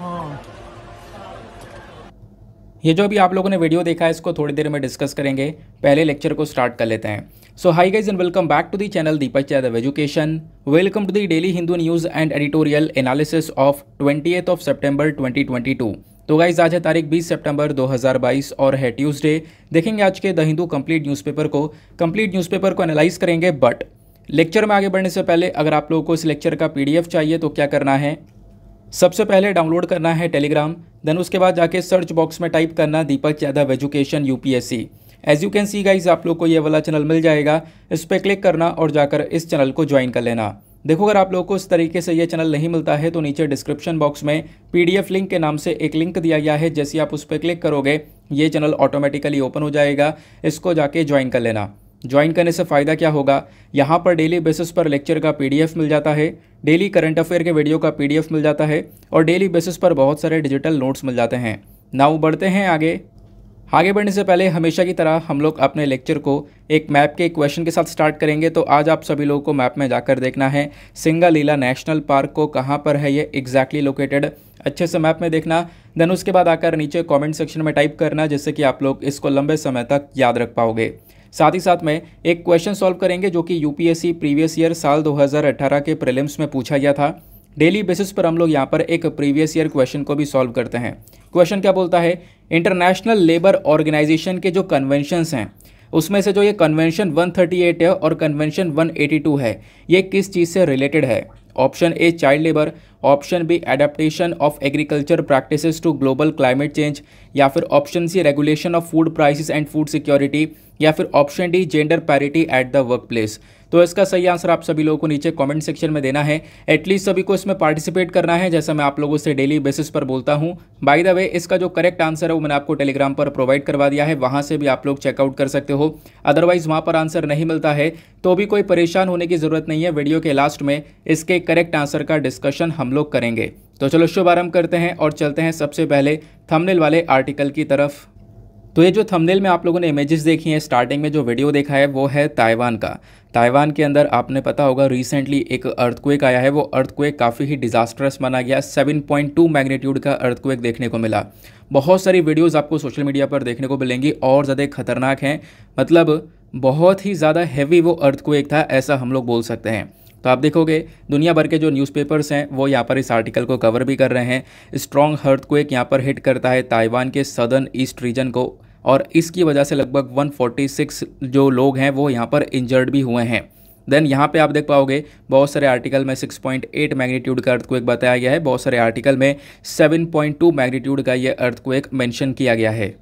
oh. ये जो अभी आप लोगों ने वीडियो देखा है इसको थोड़ी देर में डिस्कस करेंगे पहले लेक्चर को स्टार्ट कर लेते हैं so hi guys and welcome back to the channel Deepak Yadav education welcome to the daily Hindu news and editorial analysis of twenty of September twenty तो गाइज आज है तारीख 20 सितंबर 2022 और है ट्यूसडे देखेंगे आज के द हिंदू कंप्लीट न्यूज़पेपर को कंप्लीट न्यूज़पेपर को एनालाइज करेंगे बट लेक्चर में आगे बढ़ने से पहले अगर आप लोगों को इस लेक्चर का पीडीएफ चाहिए तो क्या करना है सबसे पहले डाउनलोड करना है टेलीग्राम देन उसके बाद जाके सर्च बॉक्स में टाइप करना Deepak Yadav education see as you can see guys आप लोग को ये वाला चैनल मिल जाएगा इस पर क्लिक करना और जाकर इस चैनल को ज्वाइन कर लेना देखो अगर आप लोग को इस तरीके से ये चैनल नहीं मिलता है तो नीचे डिस्क्रिप्शन बॉक्स में पीडीएफ लिंक के नाम से एक लिंक दिया गया है जैसे आप उस पर क्लिक करोगे ये चैनल ऑटोमेटिकली ओपन हो जाएगा इसको जाके ज्वाइन कर लेना ज्वाइन करने से फ़ायदा क्या होगा यहाँ पर डेली बेसिस पर लेक्चर का पीडीएफ मिल जाता है डेली करंट अफेयर के वीडियो का पीडीएफ मिल जाता है और डेली बेसिस पर बहुत सारे डिजिटल नोट्स मिल जाते हैं नाउ बढ़ते हैं आगे आगे बढ़ने से पहले हमेशा की तरह हम लोग अपने लेक्चर को एक मैप के क्वेश्चन के साथ स्टार्ट करेंगे तो आज आप सभी लोगों को मैप में जाकर देखना है लीला नेशनल पार्क को कहाँ पर है ये एग्जैक्टली लोकेटेड अच्छे से मैप में देखना देन उसके बाद आकर नीचे कमेंट सेक्शन में टाइप करना जिससे कि आप लोग इसको लंबे समय तक याद रख पाओगे साथ ही साथ में एक क्वेश्चन सॉल्व करेंगे जो कि यूपीएससी प्रीवियस ईयर साल 2018 के प्रिलिम्स में पूछा गया था डेली बेसिस पर हम लोग यहाँ पर एक प्रीवियस ईयर क्वेश्चन को भी सॉल्व करते हैं क्वेश्चन क्या बोलता है इंटरनेशनल लेबर ऑर्गेनाइजेशन के जो कन्वेंशन हैं उसमें से जो ये कन्वेंशन 138 है और कन्वेंशन 182 है ये किस चीज़ से रिलेटेड है option A child labour option B adaptation of agriculture practices to global climate change या फिर option C regulation of food prices and food security या फिर option D gender parity at the work place तो इसका सही answer आप सभी लोगों को नीचे कमेंट सेक्शन में देना है एटलीस्ट सभी को इसमें पार्टिसिपेट करना है जैसा मैं आप लोगों से डेली बेसिस पर बोलता हूँ बाई द वे इसका जो करेक्ट आंसर है वो मैंने आपको टेलीग्राम पर प्रोवाइड करवा दिया है वहाँ से भी आप लोग चेकआउट कर सकते हो अदरवाइज़ वहाँ पर आंसर नहीं मिलता है तो भी कोई परेशान होने की ज़रूरत नहीं है वीडियो के लास्ट में इसके करेक्ट आंसर का डिस्कशन हम लोग करेंगे तो चलो शुभारंभ करते हैं और चलते हैं सबसे पहले थंबनेल वाले आर्टिकल की तरफ तो ये जो थंबनेल में आप लोगों ने इमेजेस देखी हैं स्टार्टिंग में जो वीडियो देखा है वो है ताइवान का ताइवान के अंदर आपने पता होगा रिसेंटली एक अर्थक्वेक आया है वो अर्थक्वेक काफ़ी ही डिजास्टरस माना गया 7.2 मैग्नीट्यूड का अर्थक्वेक देखने को मिला बहुत सारी वीडियोज़ आपको सोशल मीडिया पर देखने को मिलेंगी और ज़्यादा खतरनाक हैं मतलब बहुत ही ज़्यादा हैवी वो अर्थक्वेक था ऐसा हम लोग बोल सकते हैं तो आप देखोगे दुनिया भर के जो न्यूज़पेपर्स हैं वो यहाँ पर इस आर्टिकल को कवर भी कर रहे हैं स्ट्रॉन्ग हर्थ को एक यहाँ पर हिट करता है ताइवान के सदर्न ईस्ट रीजन को और इसकी वजह से लगभग 146 जो लोग हैं वो यहाँ पर इंजर्ड भी हुए हैं देन यहाँ पे आप देख पाओगे बहुत सारे आर्टिकल में 6.8 मैग्नीट्यूड का अर्थ एक बताया गया है बहुत सारे आर्टिकल में 7.2 मैग्नीट्यूड का ये अर्थ एक मैंशन किया गया है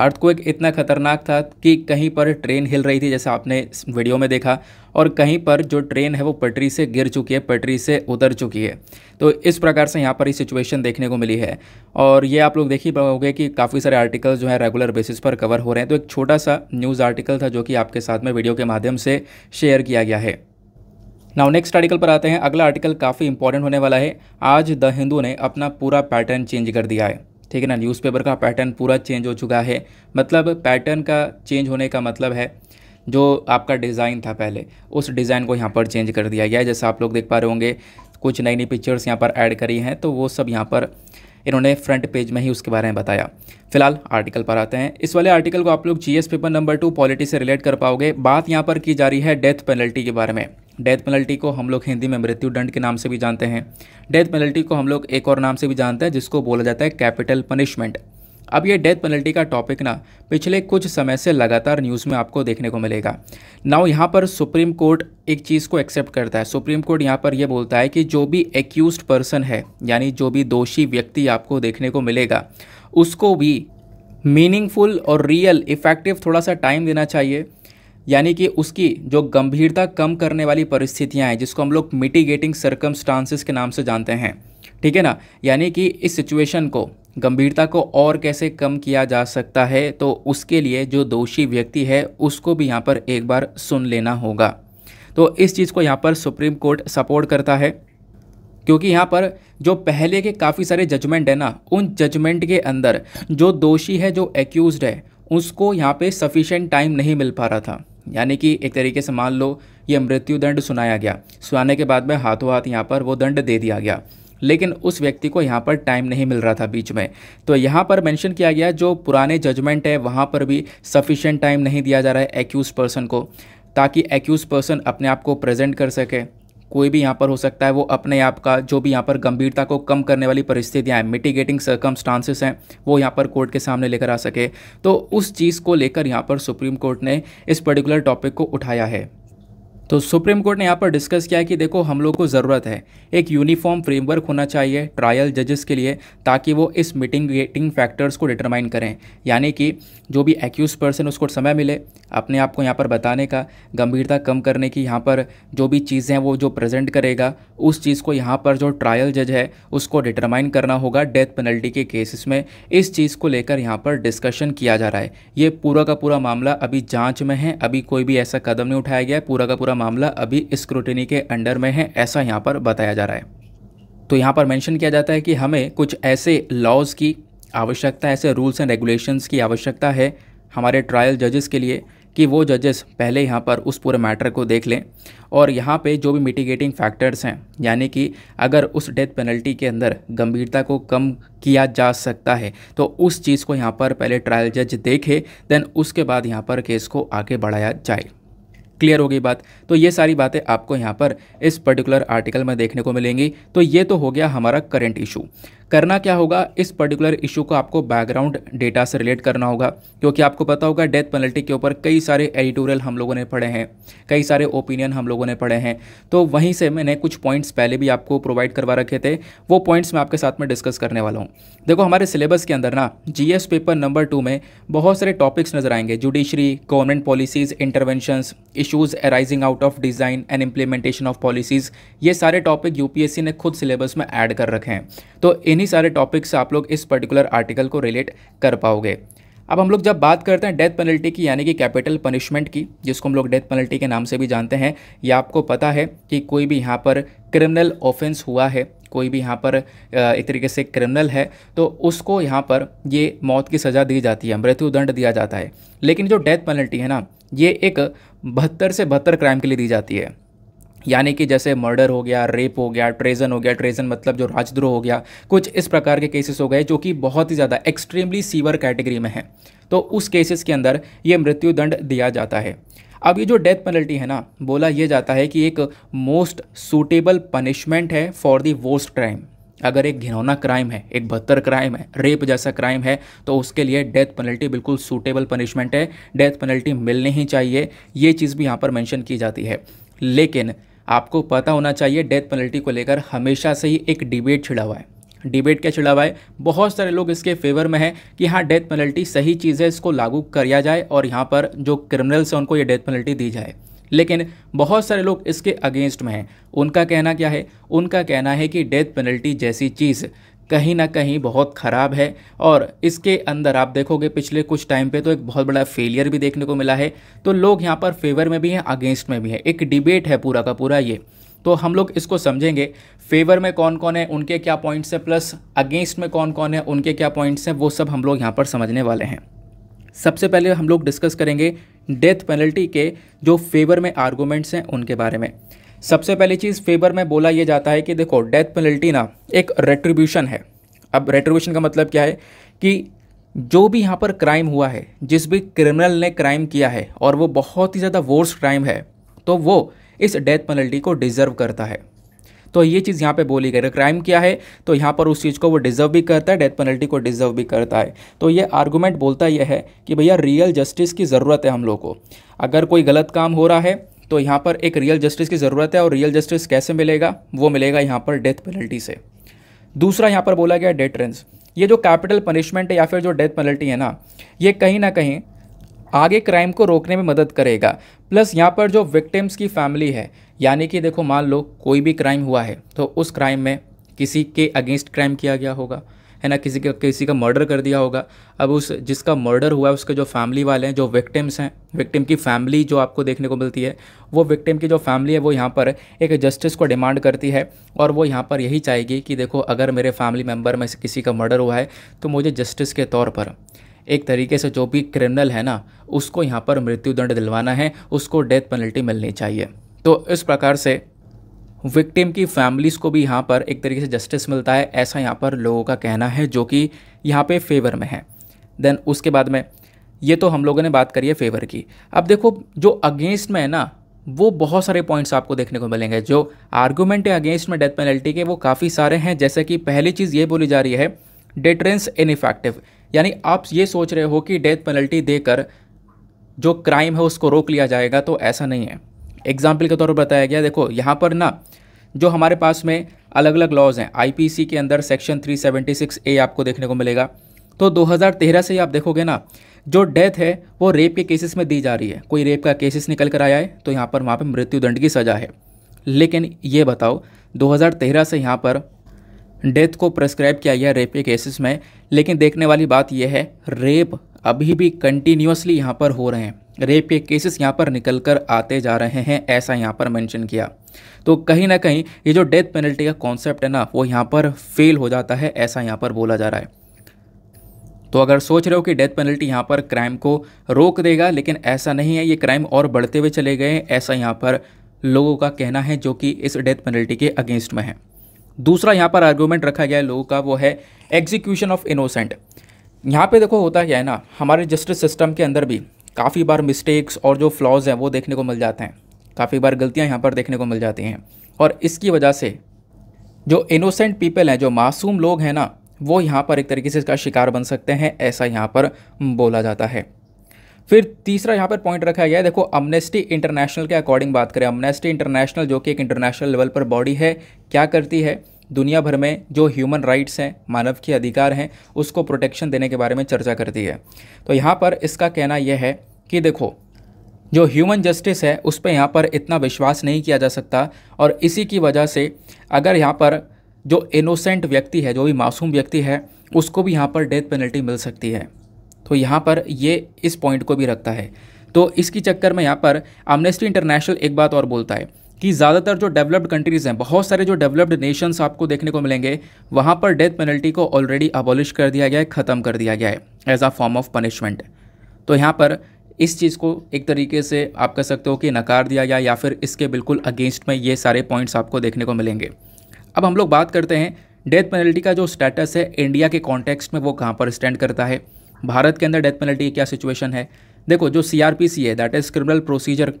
अर्थक्वेक इतना खतरनाक था कि कहीं पर ट्रेन हिल रही थी जैसे आपने वीडियो में देखा और कहीं पर जो ट्रेन है वो पटरी से गिर चुकी है पटरी से उतर चुकी है तो इस प्रकार से यहाँ पर ये सिचुएशन देखने को मिली है और ये आप लोग देख ही पाओगे कि काफ़ी सारे आर्टिकल जो है रेगुलर बेसिस पर कवर हो रहे हैं तो एक छोटा सा न्यूज़ आर्टिकल था जो कि आपके साथ में वीडियो के माध्यम से शेयर किया गया है नाउ नेक्स्ट आर्टिकल पर आते हैं अगला आर्टिकल काफ़ी इंपॉर्टेंट होने वाला है आज द हिंदू ने अपना पूरा पैटर्न चेंज कर दिया है ठीक है ना न्यूज़पेपर का पैटर्न पूरा चेंज हो चुका है मतलब पैटर्न का चेंज होने का मतलब है जो आपका डिज़ाइन था पहले उस डिज़ाइन को यहाँ पर चेंज कर दिया गया है जैसा आप लोग देख पा रहे होंगे कुछ नई नई पिक्चर्स यहाँ पर ऐड करी हैं तो वो सब यहाँ पर इन्होंने फ्रंट पेज में ही उसके बारे में बताया फिलहाल आर्टिकल पर आते हैं इस वाले आर्टिकल को आप लोग GS paper number two polity से रिलेट कर पाओगे बात यहाँ पर की जा रही है डेथ पेनल्टी के बारे में डेथ पेनल्टी को हम लोग हिंदी में मृत्यु दंड के नाम से भी जानते हैं डेथ पेनल्टी को हम लोग एक और नाम से भी जानते हैं जिसको बोला जाता है कैपिटल पनिशमेंट अब ये डेथ पेनल्टी का टॉपिक ना पिछले कुछ समय से लगातार न्यूज़ में आपको देखने को मिलेगा नाउ यहाँ पर सुप्रीम कोर्ट एक चीज़ को एक्सेप्ट करता है सुप्रीम कोर्ट यहाँ पर यह बोलता है कि जो भी एक्यूज पर्सन है यानी जो भी दोषी व्यक्ति आपको देखने को मिलेगा उसको भी मीनिंगफुल और रियल इफ़ेक्टिव थोड़ा सा टाइम देना चाहिए यानी कि उसकी जो गंभीरता कम करने वाली परिस्थितियां हैं जिसको हम लोग मिटिगेटिंग सर्कमस्टांसिस के नाम से जानते हैं ठीक है ना यानी कि इस सिचुएशन को गंभीरता को और कैसे कम किया जा सकता है तो उसके लिए जो दोषी व्यक्ति है उसको भी यहाँ पर एक बार सुन लेना होगा तो इस चीज़ को यहाँ पर सुप्रीम कोर्ट सपोर्ट करता है क्योंकि यहाँ पर जो पहले के काफ़ी सारे जजमेंट है ना उन जजमेंट के अंदर जो दोषी है जो एक्यूज़ है उसको यहाँ पे सफिशेंट टाइम नहीं मिल पा रहा था यानी कि एक तरीके से मान लो ये मृत्यु दंड सुनाया गया सुनाने के बाद में हाथों हाथ यहाँ पर वो दंड दे दिया गया लेकिन उस व्यक्ति को यहाँ पर टाइम नहीं मिल रहा था बीच में तो यहाँ पर मेंशन किया गया जो पुराने जजमेंट है वहाँ पर भी सफिशेंट टाइम नहीं दिया जा रहा है एक्यूज पर्सन को ताकि एक्यूज पर्सन अपने आप को प्रेजेंट कर सके कोई भी यहाँ पर हो सकता है वो अपने आप का जो भी यहाँ पर गंभीरता को कम करने वाली परिस्थितियाँ हैं मिटिगेटिंग सर्कमस्टांसेस हैं वो यहाँ पर कोर्ट के सामने लेकर आ सके तो उस चीज़ को लेकर यहाँ पर सुप्रीम कोर्ट ने इस पर्टिकुलर टॉपिक को उठाया है तो सुप्रीम कोर्ट ने यहाँ पर डिस्कस किया कि देखो हम लोग को ज़रूरत है एक यूनिफॉर्म फ्रेमवर्क होना चाहिए ट्रायल जजेस के लिए ताकि वो इस गेटिंग फैक्टर्स को डिटरमाइन करें यानी कि जो भी एक्यूज पर्सन उसको समय मिले अपने आप को यहाँ पर बताने का गंभीरता कम करने की यहाँ पर जो भी चीज़ें वो जो प्रेजेंट करेगा उस चीज़ को यहाँ पर जो ट्रायल जज है उसको डिटरमाइन करना होगा डेथ पेनल्टी के केसेस में इस चीज़ को लेकर यहाँ पर डिस्कशन किया जा रहा है ये पूरा का पूरा मामला अभी जाँच में है अभी कोई भी ऐसा कदम नहीं उठाया गया पूरा का पूरा मामला अभी स्क्रूटनी के अंडर में है ऐसा यहाँ पर बताया जा रहा है तो यहाँ पर मैंशन किया जाता है कि हमें कुछ ऐसे लॉज़ की आवश्यकता ऐसे रूल्स एंड रेगुलेशंस की आवश्यकता है हमारे ट्रायल जजेस के लिए कि वो जजेस पहले यहाँ पर उस पूरे मैटर को देख लें और यहाँ पे जो भी मिटिगेटिंग फैक्टर्स हैं यानी कि अगर उस डेथ पेनल्टी के अंदर गंभीरता को कम किया जा सकता है तो उस चीज़ को यहाँ पर पहले ट्रायल जज देखे देन उसके बाद यहाँ पर केस को आगे बढ़ाया जाए क्लियर हो गई बात तो ये सारी बातें आपको यहाँ पर इस पर्टिकुलर आर्टिकल में देखने को मिलेंगी तो ये तो हो गया हमारा करंट इशू करना क्या होगा इस पर्टिकुलर इशू को आपको बैकग्राउंड डेटा से रिलेट करना होगा क्योंकि आपको पता होगा डेथ पेनल्टी के ऊपर कई सारे एडिटोरियल हम लोगों ने पढ़े हैं कई सारे ओपिनियन हम लोगों ने पढ़े हैं तो वहीं से मैंने कुछ पॉइंट्स पहले भी आपको प्रोवाइड करवा रखे थे वो पॉइंट्स मैं आपके साथ में डिस्कस करने वाला हूँ देखो हमारे सिलेबस के अंदर ना जी पेपर नंबर टू में बहुत सारे टॉपिक्स नजर आएंगे judiciary government policies interventions issues arising out of design and implementation of policies ये सारे टॉपिक यूपीएससी ने खुद सिलेबस में ऐड कर रखे हैं तो इन्हीं इन्हीं सारे टॉपिक से आप लोग इस पर्टिकुलर आर्टिकल को रिलेट कर पाओगे अब हम लोग जब बात करते हैं डेथ पेनल्टी की यानी कि कैपिटल पनिशमेंट की जिसको हम लोग डेथ पेनल्टी के नाम से भी जानते हैं या आपको पता है कि कोई भी यहाँ पर क्रिमिनल ऑफेंस हुआ है कोई भी यहाँ पर एक तरीके से क्रिमिनल है तो उसको यहाँ पर ये मौत की सज़ा दी जाती है मृत्युदंड दिया जाता है लेकिन जो डेथ पेनल्टी है ना ये एक बहत्तर से बहत्तर क्राइम के लिए दी जाती है यानी कि जैसे मर्डर हो गया रेप हो गया ट्रेजन हो गया ट्रेजन मतलब जो राजद्रोह हो गया कुछ इस प्रकार के केसेस हो गए जो कि बहुत ही ज़्यादा एक्सट्रीमली सीवर कैटेगरी में है तो उस केसेस के अंदर ये मृत्युदंड दिया जाता है अब ये जो डेथ पेनल्टी है ना बोला यह जाता है कि एक मोस्ट सूटेबल पनिशमेंट है फॉर दी वोस्ट क्राइम अगर एक घिनौना क्राइम है एक बदतर क्राइम है रेप जैसा क्राइम है तो उसके लिए डेथ पेनल्टी बिल्कुल सूटेबल पनिशमेंट है डेथ पेनल्टी मिलनी ही चाहिए ये चीज़ भी यहाँ पर मेंशन की जाती है लेकिन आपको पता होना चाहिए डेथ पेनल्टी को लेकर हमेशा से ही एक डिबेट छिड़ा हुआ है डिबेट क्या छिड़ा हुआ है बहुत सारे लोग इसके फेवर में हैं कि हाँ डेथ पेनल्टी सही चीज़ है इसको लागू किया जाए और यहाँ पर जो क्रिमिनल्स हैं उनको ये डेथ पेनल्टी दी जाए लेकिन बहुत सारे लोग इसके अगेंस्ट में हैं उनका कहना क्या है उनका कहना है कि डेथ पेनल्टी जैसी चीज़ कहीं ना कहीं बहुत ख़राब है और इसके अंदर आप देखोगे पिछले कुछ टाइम पे तो एक बहुत बड़ा फेलियर भी देखने को मिला है तो लोग यहाँ पर फेवर में भी हैं अगेंस्ट में भी हैं एक डिबेट है पूरा का पूरा ये तो हम लोग इसको समझेंगे फेवर में कौन कौन है उनके क्या पॉइंट्स हैं प्लस अगेंस्ट में कौन कौन है उनके क्या पॉइंट्स हैं वो सब हम लोग यहाँ पर समझने वाले हैं सबसे पहले हम लोग डिस्कस करेंगे डेथ पेनल्टी के जो फेवर में आर्गूमेंट्स हैं उनके बारे में सबसे पहली चीज़ फेवर में बोला यह जाता है कि देखो डेथ पेनल्टी ना एक रेट्रीब्यूशन है अब रेट्रीब्यूशन का मतलब क्या है कि जो भी यहाँ पर क्राइम हुआ है जिस भी क्रिमिनल ने क्राइम किया है और वो बहुत ही ज़्यादा वोर्स क्राइम है तो वो इस डेथ पेनल्टी को डिज़र्व करता है तो ये चीज़ यहाँ पे बोली गई क्राइम किया है तो यहाँ पर उस चीज़ को वो डिज़र्व भी करता है डेथ पेनल्टी को डिज़र्व भी करता है तो ये आर्गूमेंट बोलता यह है कि भैया रियल जस्टिस की ज़रूरत है हम लोग को अगर कोई गलत काम हो रहा है तो यहाँ पर एक रियल जस्टिस की ज़रूरत है और रियल जस्टिस कैसे मिलेगा वो मिलेगा यहाँ पर डेथ पेनल्टी से दूसरा यहाँ पर बोला गया डेथ ये जो कैपिटल पनिशमेंट है या फिर जो डेथ पेनल्टी है ना ये कहीं ना कहीं आगे क्राइम को रोकने में मदद करेगा प्लस यहाँ पर जो विक्टिम्स की फैमिली है यानी कि देखो मान लो कोई भी क्राइम हुआ है तो उस क्राइम में किसी के अगेंस्ट क्राइम किया गया होगा है ना किसी का किसी का मर्डर कर दिया होगा अब उस जिसका मर्डर हुआ है उसके जो फैमिली वाले हैं जो विक्टिम्स हैं विक्टिम की फैमिली जो आपको देखने को मिलती है वो विक्टिम की जो फैमिली है वो यहाँ पर एक जस्टिस को डिमांड करती है और वो यहाँ पर यही चाहेगी कि देखो अगर मेरे फैमिली मेम्बर में से किसी का मर्डर हुआ है तो मुझे जस्टिस के तौर पर एक तरीके से जो भी क्रिमिनल है ना उसको यहाँ पर मृत्युदंड दिलवाना है उसको डेथ पेनल्टी मिलनी चाहिए तो इस प्रकार से विक्टिम की फैमिलीज़ को भी यहाँ पर एक तरीके से जस्टिस मिलता है ऐसा यहाँ पर लोगों का कहना है जो कि यहाँ पे फेवर में है देन उसके बाद में ये तो हम लोगों ने बात करी है फेवर की अब देखो जो अगेंस्ट में है ना वो बहुत सारे पॉइंट्स आपको देखने को मिलेंगे जो आर्गूमेंट है अगेंस्ट में डेथ पेनल्टी के वो काफ़ी सारे हैं जैसे कि पहली चीज़ ये बोली जा रही है डेटरेंस इफेक्टिव यानी आप ये सोच रहे हो कि डेथ पेनल्टी देकर जो क्राइम है उसको रोक लिया जाएगा तो ऐसा नहीं है एग्जाम्पल के तौर पर बताया गया देखो यहाँ पर ना जो हमारे पास में अलग अलग लॉज हैं आईपीसी के अंदर सेक्शन 376 ए आपको देखने को मिलेगा तो 2013 से ही आप देखोगे ना जो डेथ है वो रेप के केसेस में दी जा रही है कोई रेप का केसेस निकल कर आया है तो यहाँ पर वहाँ पर मृत्युदंड की सज़ा है लेकिन ये बताओ 2013 से यहाँ पर डेथ को प्रेस्क्राइब किया गया रेप के केसेस में लेकिन देखने वाली बात यह है रेप अभी भी कंटिन्यूसली यहाँ पर हो रहे हैं रेप के केसेस यहाँ पर निकल कर आते जा रहे हैं ऐसा यहाँ पर मेंशन किया तो कहीं ना कहीं ये जो डेथ पेनल्टी का कॉन्सेप्ट है ना वो यहाँ पर फेल हो जाता है ऐसा यहाँ पर बोला जा रहा है तो अगर सोच रहे हो कि डेथ पेनल्टी यहाँ पर क्राइम को रोक देगा लेकिन ऐसा नहीं है ये क्राइम और बढ़ते हुए चले गए ऐसा यहाँ पर लोगों का कहना है जो कि इस डेथ पेनल्टी के अगेंस्ट में है दूसरा यहाँ पर आर्गूमेंट रखा गया है लोगों का वो है एग्जीक्यूशन ऑफ इनोसेंट यहाँ पे देखो होता क्या है ना हमारे जस्टिस सिस्टम के अंदर भी काफ़ी बार मिस्टेक्स और जो फ्लॉज हैं वो देखने को मिल जाते हैं काफ़ी बार गलतियाँ यहाँ पर देखने को मिल जाती हैं और इसकी वजह से जो इनोसेंट पीपल हैं जो मासूम लोग हैं ना वो यहाँ पर एक तरीके से इसका शिकार बन सकते हैं ऐसा यहाँ पर बोला जाता है फिर तीसरा यहाँ पर पॉइंट रखा गया है देखो अमनेस्टी इंटरनेशनल के अकॉर्डिंग बात करें अमनेस्टी इंटरनेशनल जो कि एक इंटरनेशनल लेवल पर बॉडी है क्या करती है दुनिया भर में जो ह्यूमन राइट्स हैं मानव के अधिकार हैं उसको प्रोटेक्शन देने के बारे में चर्चा करती है तो यहाँ पर इसका कहना यह है कि देखो जो ह्यूमन जस्टिस है उस पर यहाँ पर इतना विश्वास नहीं किया जा सकता और इसी की वजह से अगर यहाँ पर जो इनोसेंट व्यक्ति है जो भी मासूम व्यक्ति है उसको भी यहाँ पर डेथ पेनल्टी मिल सकती है तो यहाँ पर ये इस पॉइंट को भी रखता है तो इसकी चक्कर में यहाँ पर एमनेस्टी इंटरनेशनल एक बात और बोलता है कि ज़्यादातर जो डेवलप्ड कंट्रीज़ हैं बहुत सारे जो डेवलप्ड नेशंस आपको देखने को मिलेंगे वहाँ पर डेथ पेनल्टी को ऑलरेडी अबॉलिश कर दिया गया है ख़त्म कर दिया गया है as a form of punishment तो यहाँ पर इस चीज़ को एक तरीके से आप कह सकते हो कि नकार दिया गया या फिर इसके बिल्कुल अगेंस्ट में ये सारे पॉइंट्स आपको देखने को मिलेंगे अब हम लोग बात करते हैं डेथ पेनल्टी का जो स्टेटस है इंडिया के कॉन्टेक्स्ट में वो कहाँ पर स्टैंड करता है भारत के अंदर डेथ पेनल्टी की क्या सिचुएशन है देखो जो सी आर पी सी है दैट इज़ क्रिमिनल प्रोसीजर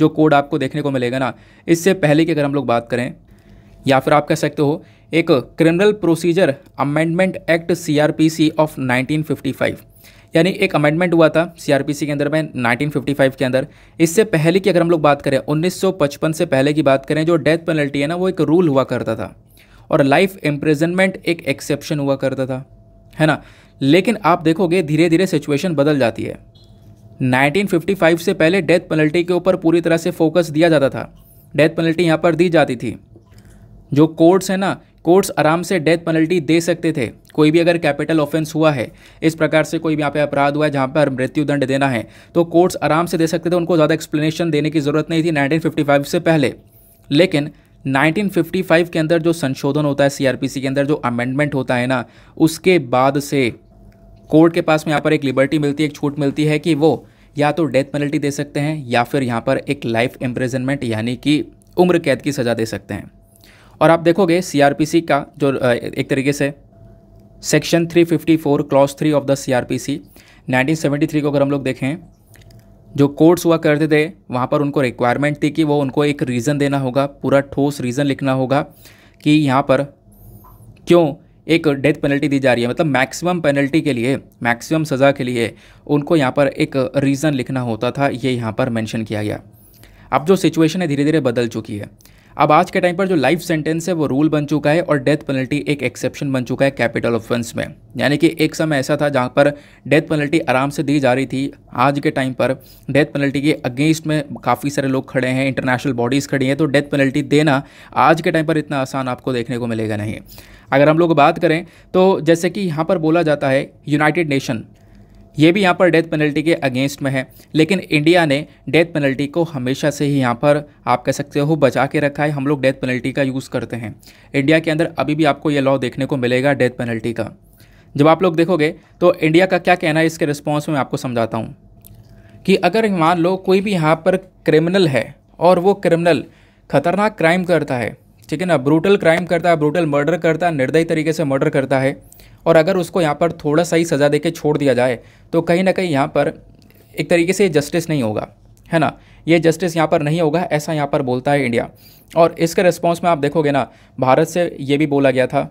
जो कोड आपको देखने को मिलेगा ना इससे पहले की अगर हम लोग बात करें या फिर आप कह सकते हो एक criminal procedure amendment act CrPC of 1955 यानी एक अमेंडमेंट हुआ था सीआरपीसी के अंदर में 1955 के अंदर इससे पहले की अगर हम लोग बात करें 1955 से पहले की बात करें जो डेथ पेनल्टी है ना वो एक रूल हुआ करता था और लाइफ इम्प्रेजनमेंट एक एक्सेप्शन हुआ करता था है ना लेकिन आप देखोगे धीरे धीरे सिचुएशन बदल जाती है 1955 से पहले डेथ पेनल्टी के ऊपर पूरी तरह से फोकस दिया जाता था डेथ पेनल्टी यहाँ पर दी जाती थी जो कोर्ट्स हैं ना कोर्ट्स आराम से डेथ पेनल्टी दे सकते थे कोई भी अगर कैपिटल ऑफेंस हुआ है इस प्रकार से कोई भी यहाँ पे अपराध हुआ है जहाँ पर मृत्युदंड देना है तो कोर्ट्स आराम से दे सकते थे उनको ज़्यादा एक्सप्लेनेशन देने की ज़रूरत नहीं थी 1955 से पहले लेकिन 1955 के अंदर जो संशोधन होता है सीआरपीसी के अंदर जो अमेंडमेंट होता है ना उसके बाद से कोर्ट के पास में यहाँ पर एक लिबर्टी मिलती है एक छूट मिलती है कि वो या तो डेथ पेनल्टी दे सकते हैं या फिर यहाँ पर एक लाइफ एम्प्रेजनमेंट यानी कि उम्र कैद की सज़ा दे सकते हैं और आप देखोगे सीआरपीसी का जो एक तरीके से section 354 clause three of the C R को अगर हम लोग देखें जो कोर्ट्स हुआ करते थे वहाँ पर उनको रिक्वायरमेंट थी कि वो उनको एक रीज़न देना होगा पूरा ठोस रीज़न लिखना होगा कि यहाँ पर क्यों एक डेथ पेनल्टी दी जा रही है मतलब मैक्सिमम पेनल्टी के लिए मैक्सिमम सज़ा के लिए उनको यहाँ पर एक रीज़न लिखना होता था ये यहाँ पर मेंशन किया गया अब जो सिचुएशन है धीरे धीरे बदल चुकी है अब आज के टाइम पर जो लाइफ सेंटेंस है वो रूल बन चुका है और डेथ पेनल्टी एक एक्सेप्शन बन चुका है कैपिटल ऑफेंस में यानी कि एक समय ऐसा था जहाँ पर डेथ पेनल्टी आराम से दी जा रही थी आज के टाइम पर डेथ पेनल्टी के अगेंस्ट में काफ़ी सारे लोग खड़े हैं इंटरनेशनल बॉडीज़ खड़ी हैं तो डेथ पेनल्टी देना आज के टाइम पर इतना आसान आपको देखने को मिलेगा नहीं अगर हम लोग बात करें तो जैसे कि यहाँ पर बोला जाता है यूनाइटेड नेशन ये भी यहाँ पर डेथ पेनल्टी के अगेंस्ट में है लेकिन इंडिया ने डेथ पेनल्टी को हमेशा से ही यहाँ पर आप कह सकते हो बचा के रखा है हम लोग डेथ पेनल्टी का यूज़ करते हैं इंडिया के अंदर अभी भी आपको ये लॉ देखने को मिलेगा डेथ पेनल्टी का जब आप लोग देखोगे तो इंडिया का क्या कहना है इसके रिस्पॉन्स में आपको समझाता हूँ कि अगर मान लो कोई भी यहाँ पर क्रिमिनल है और वो क्रिमिनल खतरनाक क्राइम करता है ठीक है ना ब्रूटल क्राइम करता है ब्रूटल मर्डर करता है निर्दयी तरीके से मर्डर करता है और अगर उसको यहाँ पर थोड़ा सा ही सज़ा दे के छोड़ दिया जाए तो कहीं ना कहीं यहाँ पर एक तरीके से जस्टिस नहीं होगा है ना ये जस्टिस यहाँ पर नहीं होगा ऐसा यहाँ पर बोलता है इंडिया और इसके रिस्पॉन्स में आप देखोगे ना भारत से ये भी बोला गया था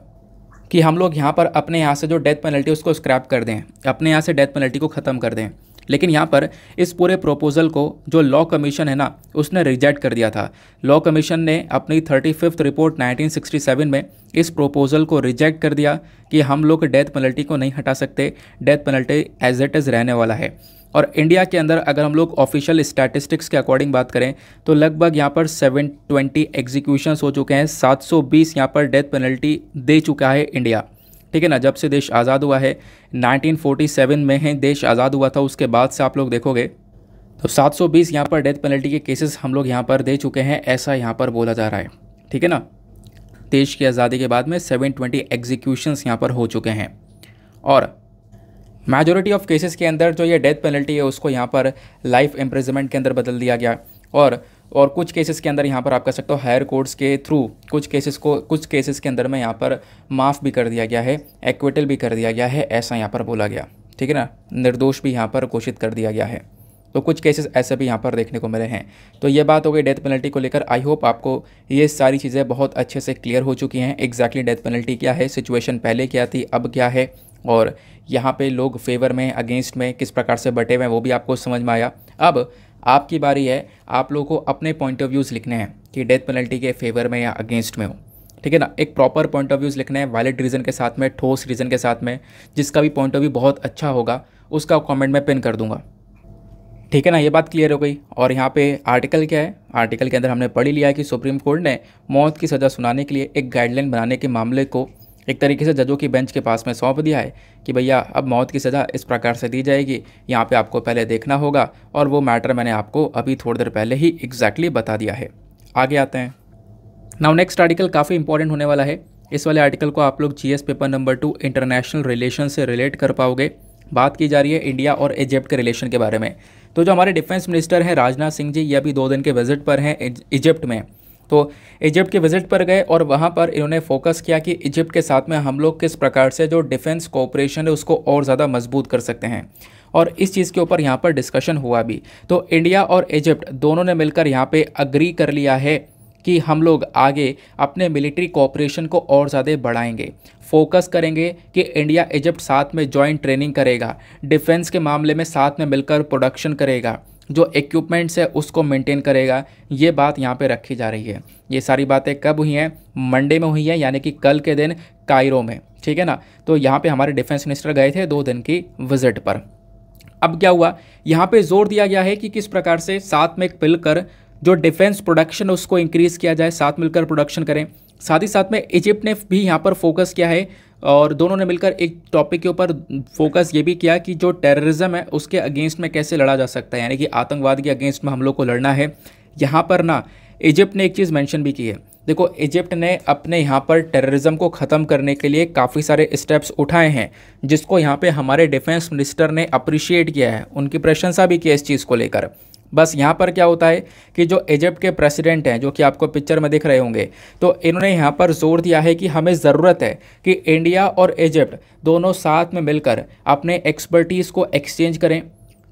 कि हम लोग यहाँ पर अपने यहाँ से जो डेथ पेनल्टी उसको स्क्रैप कर दें अपने यहाँ से डेथ पेनल्टी को ख़त्म कर दें लेकिन यहाँ पर इस पूरे प्रपोजल को जो लॉ कमीशन है ना उसने रिजेक्ट कर दिया था लॉ कमीशन ने अपनी थर्टी फिफ्थ रिपोर्ट 1967 में इस प्रपोजल को रिजेक्ट कर दिया कि हम लोग डेथ पेनल्टी को नहीं हटा सकते death penalty as it is रहने वाला है और इंडिया के अंदर अगर हम लोग ऑफिशियल स्टैटिस्टिक्स के अकॉर्डिंग बात करें तो लगभग यहाँ पर 720 ट्वेंटी हो चुके हैं 720 सौ यहाँ पर डेथ पेनल्टी दे चुका है इंडिया ठीक है ना जब से देश आज़ाद हुआ है 1947 में है देश आज़ाद हुआ था उसके बाद से आप लोग देखोगे तो 720 यहाँ पर डेथ पेनल्टी के केसेस हम लोग यहाँ पर दे चुके हैं ऐसा यहाँ पर बोला जा रहा है ठीक है ना देश की आज़ादी के बाद में 720 ट्वेंटी एग्जीक्यूशन यहाँ पर हो चुके हैं और मेजोरिटी ऑफ केसेस के अंदर जो ये डेथ पेनल्टी है उसको यहाँ पर लाइफ एम्प्रेजमेंट के अंदर बदल दिया गया और और कुछ केसेस के अंदर यहाँ पर आप कह सकते हो हायर कोर्ट्स के थ्रू कुछ केसेस को कुछ केसेस के अंदर में यहाँ पर माफ़ भी कर दिया गया है एक्विटल भी कर दिया गया है ऐसा यहाँ पर बोला गया ठीक है ना निर्दोष भी यहाँ पर घोषित कर दिया गया है तो कुछ केसेस ऐसे भी यहाँ पर देखने को मिले हैं तो ये बात हो गई डेथ पेनल्टी को लेकर आई होप आपको ये सारी चीज़ें बहुत अच्छे से क्लियर हो चुकी हैं एग्जैक्टली डेथ पेनल्टी क्या है सिचुएशन पहले क्या थी अब क्या है और यहाँ पे लोग फेवर में अगेंस्ट में किस प्रकार से बटे हुए हैं वो भी आपको समझ में आया अब आपकी बारी है आप लोगों को अपने पॉइंट ऑफ व्यूज़ लिखने हैं कि डेथ पेनल्टी के फेवर में या अगेंस्ट में हो ठीक है ना एक प्रॉपर पॉइंट ऑफ व्यूज़ लिखना है वैलिड रीज़न के साथ में ठोस रीज़न के साथ में जिसका भी पॉइंट ऑफ व्यू बहुत अच्छा होगा उसका कॉमेंट मैं पिन कर दूंगा ठीक है ना ये बात क्लियर हो गई और यहाँ पे आर्टिकल क्या है आर्टिकल के अंदर हमने पढ़ी लिया है कि सुप्रीम कोर्ट ने मौत की सज़ा सुनाने के लिए एक गाइडलाइन बनाने के मामले को एक तरीके से जजों की बेंच के पास में सौंप दिया है कि भैया अब मौत की सज़ा इस प्रकार से दी जाएगी यहाँ पे आपको पहले देखना होगा और वो मैटर मैंने आपको अभी थोड़ी देर पहले ही एग्जैक्टली बता दिया है आगे आते हैं नाउ नेक्स्ट आर्टिकल काफ़ी इंपॉर्टेंट होने वाला है इस वाले आर्टिकल को आप लोग G paper number two international relation से रिलेट कर पाओगे बात की जा रही है इंडिया और इजिप्ट के रिलेशन के बारे में तो जो हमारे डिफेंस मिनिस्टर हैं राजनाथ सिंह जी ये अभी दो दिन के विजिट पर हैं इजिप्ट में तो इजिप्ट के विजिट पर गए और वहाँ पर इन्होंने फोकस किया कि इजिप्ट के साथ में हम लोग किस प्रकार से जो डिफेंस कोऑपरेशन है उसको और ज़्यादा मजबूत कर सकते हैं और इस चीज़ के ऊपर यहाँ पर डिस्कशन हुआ भी तो इंडिया और इजिप्ट दोनों ने मिलकर यहाँ पर अग्री कर लिया है कि हम लोग आगे अपने मिलिट्री कॉपरेशन को और ज़्यादा बढ़ाएंगे फोकस करेंगे कि इंडिया इजिप्ट साथ में जॉइंट ट्रेनिंग करेगा डिफेंस के मामले में साथ में मिलकर प्रोडक्शन करेगा जो इक्विपमेंट्स है उसको मेंटेन करेगा ये बात यहाँ पे रखी जा रही है ये सारी बातें कब हुई हैं मंडे में हुई हैं यानी कि कल के दिन कायरो में ठीक है ना तो यहाँ पे हमारे डिफेंस मिनिस्टर गए थे दो दिन की विजिट पर अब क्या हुआ यहाँ पे जोर दिया गया है कि किस प्रकार से साथ में मिलकर जो डिफेंस प्रोडक्शन उसको इंक्रीज़ किया जाए साथ मिलकर प्रोडक्शन करें साथ ही साथ में इजिप्ट ने भी यहाँ पर फोकस किया है और दोनों ने मिलकर एक टॉपिक के ऊपर फोकस ये भी किया कि जो टेररिज्म है उसके अगेंस्ट में कैसे लड़ा जा सकता है यानी कि आतंकवाद के अगेंस्ट में हम लोग को लड़ना है यहाँ पर ना इजिप्ट ने एक चीज़ मैंशन भी की है देखो इजिप्ट ने अपने यहाँ पर टेररिज्म को ख़त्म करने के लिए काफ़ी सारे स्टेप्स उठाए हैं जिसको यहाँ पे हमारे डिफेंस मिनिस्टर ने अप्रिशिएट किया है उनकी प्रशंसा भी की है इस चीज़ को लेकर बस यहाँ पर क्या होता है कि जो इजिप्ट के प्रेसिडेंट हैं जो कि आपको पिक्चर में दिख रहे होंगे तो इन्होंने यहाँ पर जोर दिया है कि हमें ज़रूरत है कि इंडिया और इजिप्ट दोनों साथ में मिलकर अपने एक्सपर्टीज़ को एक्सचेंज करें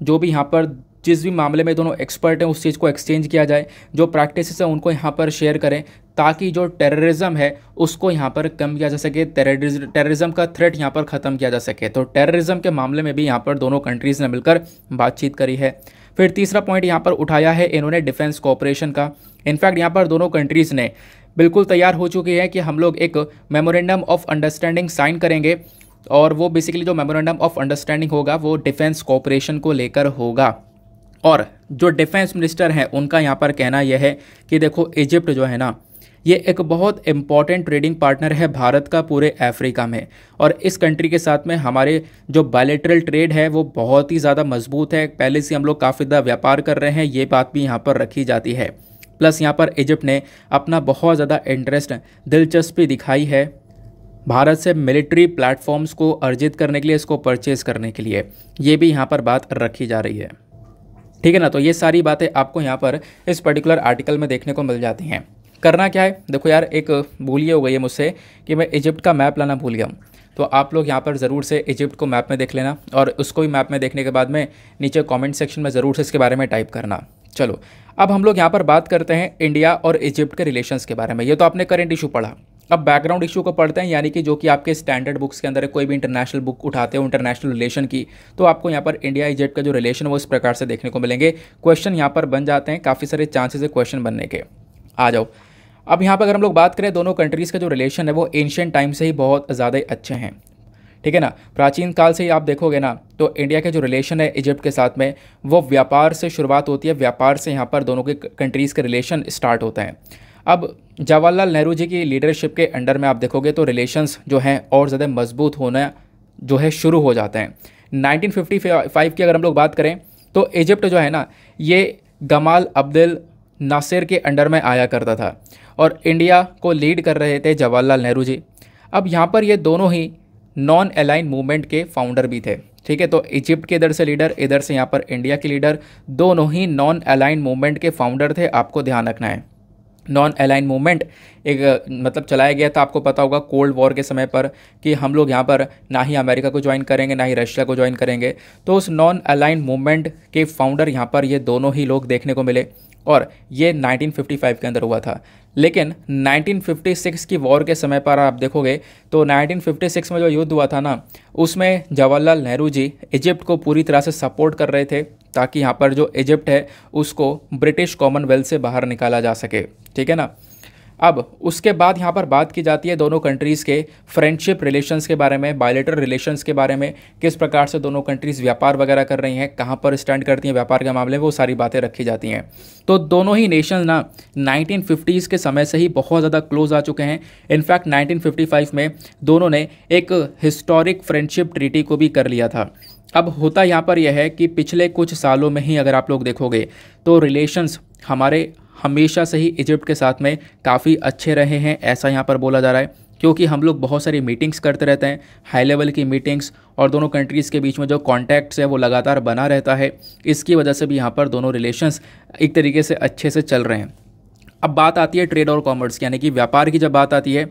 जो भी यहाँ पर जिस भी मामले में दोनों एक्सपर्ट हैं उस चीज़ को एक्सचेंज किया जाए जो प्रैक्टिस हैं उनको यहाँ पर शेयर करें ताकि जो टेररिज्म है उसको यहाँ पर कम किया जा सके टेररिज्म का थ्रेट यहाँ पर ख़त्म किया जा सके तो टेररिज्म के मामले में भी यहाँ पर दोनों कंट्रीज़ ने मिलकर बातचीत करी है फिर तीसरा पॉइंट यहाँ पर उठाया है इन्होंने डिफेंस कॉपरेशन का इनफैक्ट यहाँ पर दोनों कंट्रीज़ ने बिल्कुल तैयार हो चुकी है कि हम लोग एक मेमोरेंडम ऑफ अंडरस्टैंडिंग साइन करेंगे और वो बेसिकली जो मेमोरेंडम ऑफ अंडरस्टैंडिंग होगा वो डिफेंस कॉपरेशन को लेकर होगा और जो डिफेंस मिनिस्टर हैं उनका यहाँ पर कहना यह है कि देखो इजिप्ट जो है ना ये एक बहुत इम्पॉर्टेंट ट्रेडिंग पार्टनर है भारत का पूरे अफ्रीका में और इस कंट्री के साथ में हमारे जो बायलेटरल ट्रेड है वो बहुत ही ज़्यादा मजबूत है पहले से हम लोग काफ़ी ज़्यादा व्यापार कर रहे हैं ये बात भी यहाँ पर रखी जाती है प्लस यहाँ पर इजिप्ट ने अपना बहुत ज़्यादा इंटरेस्ट दिलचस्पी दिखाई है भारत से मिलिट्री प्लेटफॉर्म्स को अर्जित करने के लिए इसको परचेज़ करने के लिए ये भी यहाँ पर बात रखी जा रही है ठीक है ना तो ये सारी बातें आपको यहाँ पर इस पर्टिकुलर आर्टिकल में देखने को मिल जाती हैं करना क्या है देखो यार एक भूलिए हो गई है मुझसे कि मैं इजिप्ट का मैप लाना भूल गया हूँ तो आप लोग यहाँ पर ज़रूर से इजिप्ट को मैप में देख लेना और उसको भी मैप में देखने के बाद में नीचे कमेंट सेक्शन में ज़रूर से इसके बारे में टाइप करना चलो अब हम लोग यहाँ पर बात करते हैं इंडिया और इजिप्ट के रिलेशंस के बारे में ये तो आपने करेंट इशू पढ़ा अब बैकग्राउंड इशू को पढ़ते हैं यानी कि जो कि आपके स्टैंडर्ड बुक्स के अंदर है कोई भी इंटरनेशनल बुक उठाते हो इंटरनेशनल रिलेशन की तो आपको यहाँ पर इंडिया इजिप्ट का जो रिलेशन वो इस प्रकार से देखने को मिलेंगे क्वेश्चन यहाँ पर बन जाते हैं काफ़ी सारे चांसेस है क्वेश्चन बनने के आ जाओ अब यहाँ पर अगर हम लोग बात करें दोनों कंट्रीज़ का जो रिलेशन है वो एशियन टाइम से ही बहुत ज़्यादा अच्छे हैं ठीक है ना प्राचीन काल से ही आप देखोगे ना तो इंडिया के जो रिलेशन है इजिप्ट के साथ में वो व्यापार से शुरुआत होती है व्यापार से यहाँ पर दोनों के कंट्रीज़ के रिलेशन स्टार्ट होते हैं अब जवाहरलाल नेहरू जी की लीडरशिप के अंडर में आप देखोगे तो रिलेशंस जो हैं और ज़्यादा मजबूत होना जो है शुरू हो जाते हैं 1955 की अगर हम लोग बात करें तो इजिप्ट जो है ना ये गमाल अब्दुल नासिर के अंडर में आया करता था और इंडिया को लीड कर रहे थे जवाहरलाल नेहरू जी अब यहाँ पर ये दोनों ही नॉन अलाइन मूवमेंट के फाउंडर भी थे ठीक है तो इजिप्ट के इधर से लीडर इधर से यहाँ पर इंडिया के लीडर दोनों ही नॉन अलाइन मूवमेंट के फाउंडर थे आपको ध्यान रखना है नॉन अलाइन मूवमेंट एक मतलब चलाया गया था आपको पता होगा कोल्ड वॉर के समय पर कि हम लोग यहाँ पर ना ही अमेरिका को ज्वाइन करेंगे ना ही रशिया को ज्वाइन करेंगे तो उस नॉन अलाइन मूवमेंट के फाउंडर यहाँ पर ये दोनों ही लोग देखने को मिले और ये 1955 के अंदर हुआ था लेकिन 1956 की वॉर के समय पर आप देखोगे तो 1956 में जो युद्ध हुआ था ना उसमें जवाहरलाल नेहरू जी इजिप्ट को पूरी तरह से सपोर्ट कर रहे थे ताकि यहाँ पर जो इजिप्ट है उसको ब्रिटिश कॉमनवेल्थ से बाहर निकाला जा सके ठीक है ना अब उसके बाद यहाँ पर बात की जाती है दोनों कंट्रीज़ के फ्रेंडशिप रिलेशंस के बारे में बायोलेटर रिलेशंस के बारे में किस प्रकार से दोनों कंट्रीज़ व्यापार वगैरह कर रही हैं कहाँ पर स्टैंड करती हैं व्यापार के मामले में वो सारी बातें रखी जाती हैं तो दोनों ही नेशन ना 1950s के समय से ही बहुत ज़्यादा क्लोज आ चुके हैं इनफैक्ट नाइनटीन में दोनों ने एक हिस्टोरिक फ्रेंडशिप ट्रीटी को भी कर लिया था अब होता यहाँ पर यह है कि पिछले कुछ सालों में ही अगर आप लोग देखोगे तो रिलेशंस हमारे हमेशा से ही इजिप्ट के साथ में काफ़ी अच्छे रहे हैं ऐसा यहाँ पर बोला जा रहा है क्योंकि हम लोग बहुत सारी मीटिंग्स करते रहते हैं हाई लेवल की मीटिंग्स और दोनों कंट्रीज़ के बीच में जो कॉन्टैक्ट्स है वो लगातार बना रहता है इसकी वजह से भी यहाँ पर दोनों रिलेशंस एक तरीके से अच्छे से चल रहे हैं अब बात आती है ट्रेड और कॉमर्स की यानी कि व्यापार की जब बात आती है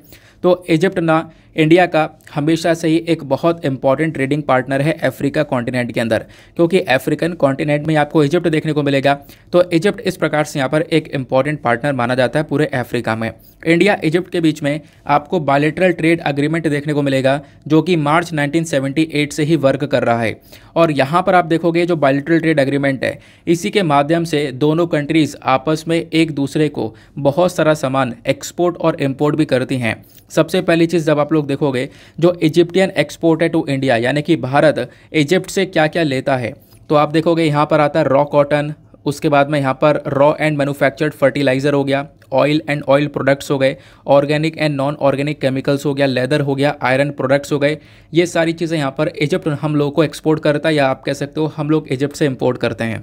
तो इजिप्ट ना इंडिया का हमेशा से ही एक बहुत इंपॉर्टेंट ट्रेडिंग पार्टनर है अफ्रीका कॉन्टिनेंट के अंदर क्योंकि अफ्रीकन कॉन्टिनेंट में आपको इजिप्ट देखने को मिलेगा तो इजिप्ट इस प्रकार से यहाँ पर एक इंपॉर्टेंट पार्टनर माना जाता है पूरे अफ्रीका में इंडिया इजिप्ट के बीच में आपको बायोलेटरल ट्रेड अग्रीमेंट देखने को मिलेगा जो कि मार्च 1978 से ही वर्क कर रहा है और यहाँ पर आप देखोगे जो बायोलेटरल ट्रेड अग्रीमेंट है इसी के माध्यम से दोनों कंट्रीज़ आपस में एक दूसरे को बहुत सारा सामान एक्सपोर्ट और इम्पोर्ट भी करती हैं सबसे पहली चीज़ जब आप लोग लोग देखोगे जो इजिप्टियन एक्सपोर्ट है टू इंडिया यानी कि भारत इजिप्ट से क्या क्या लेता है तो आप देखोगे यहाँ पर आता है रॉ कॉटन उसके बाद में यहाँ पर रॉ एंड मैनुफैक्चर्ड फर्टिलाइज़र हो गया ऑयल एंड ऑयल प्रोडक्ट्स हो गए organic and non organic chemicals हो गया लेदर हो गया आयरन प्रोडक्ट्स हो गए ये सारी चीज़ें यहाँ पर इजिप्ट हम लोगों को एक्सपोर्ट करता है या आप कह सकते हो हम लोग इजिप्ट से इम्पोर्ट करते हैं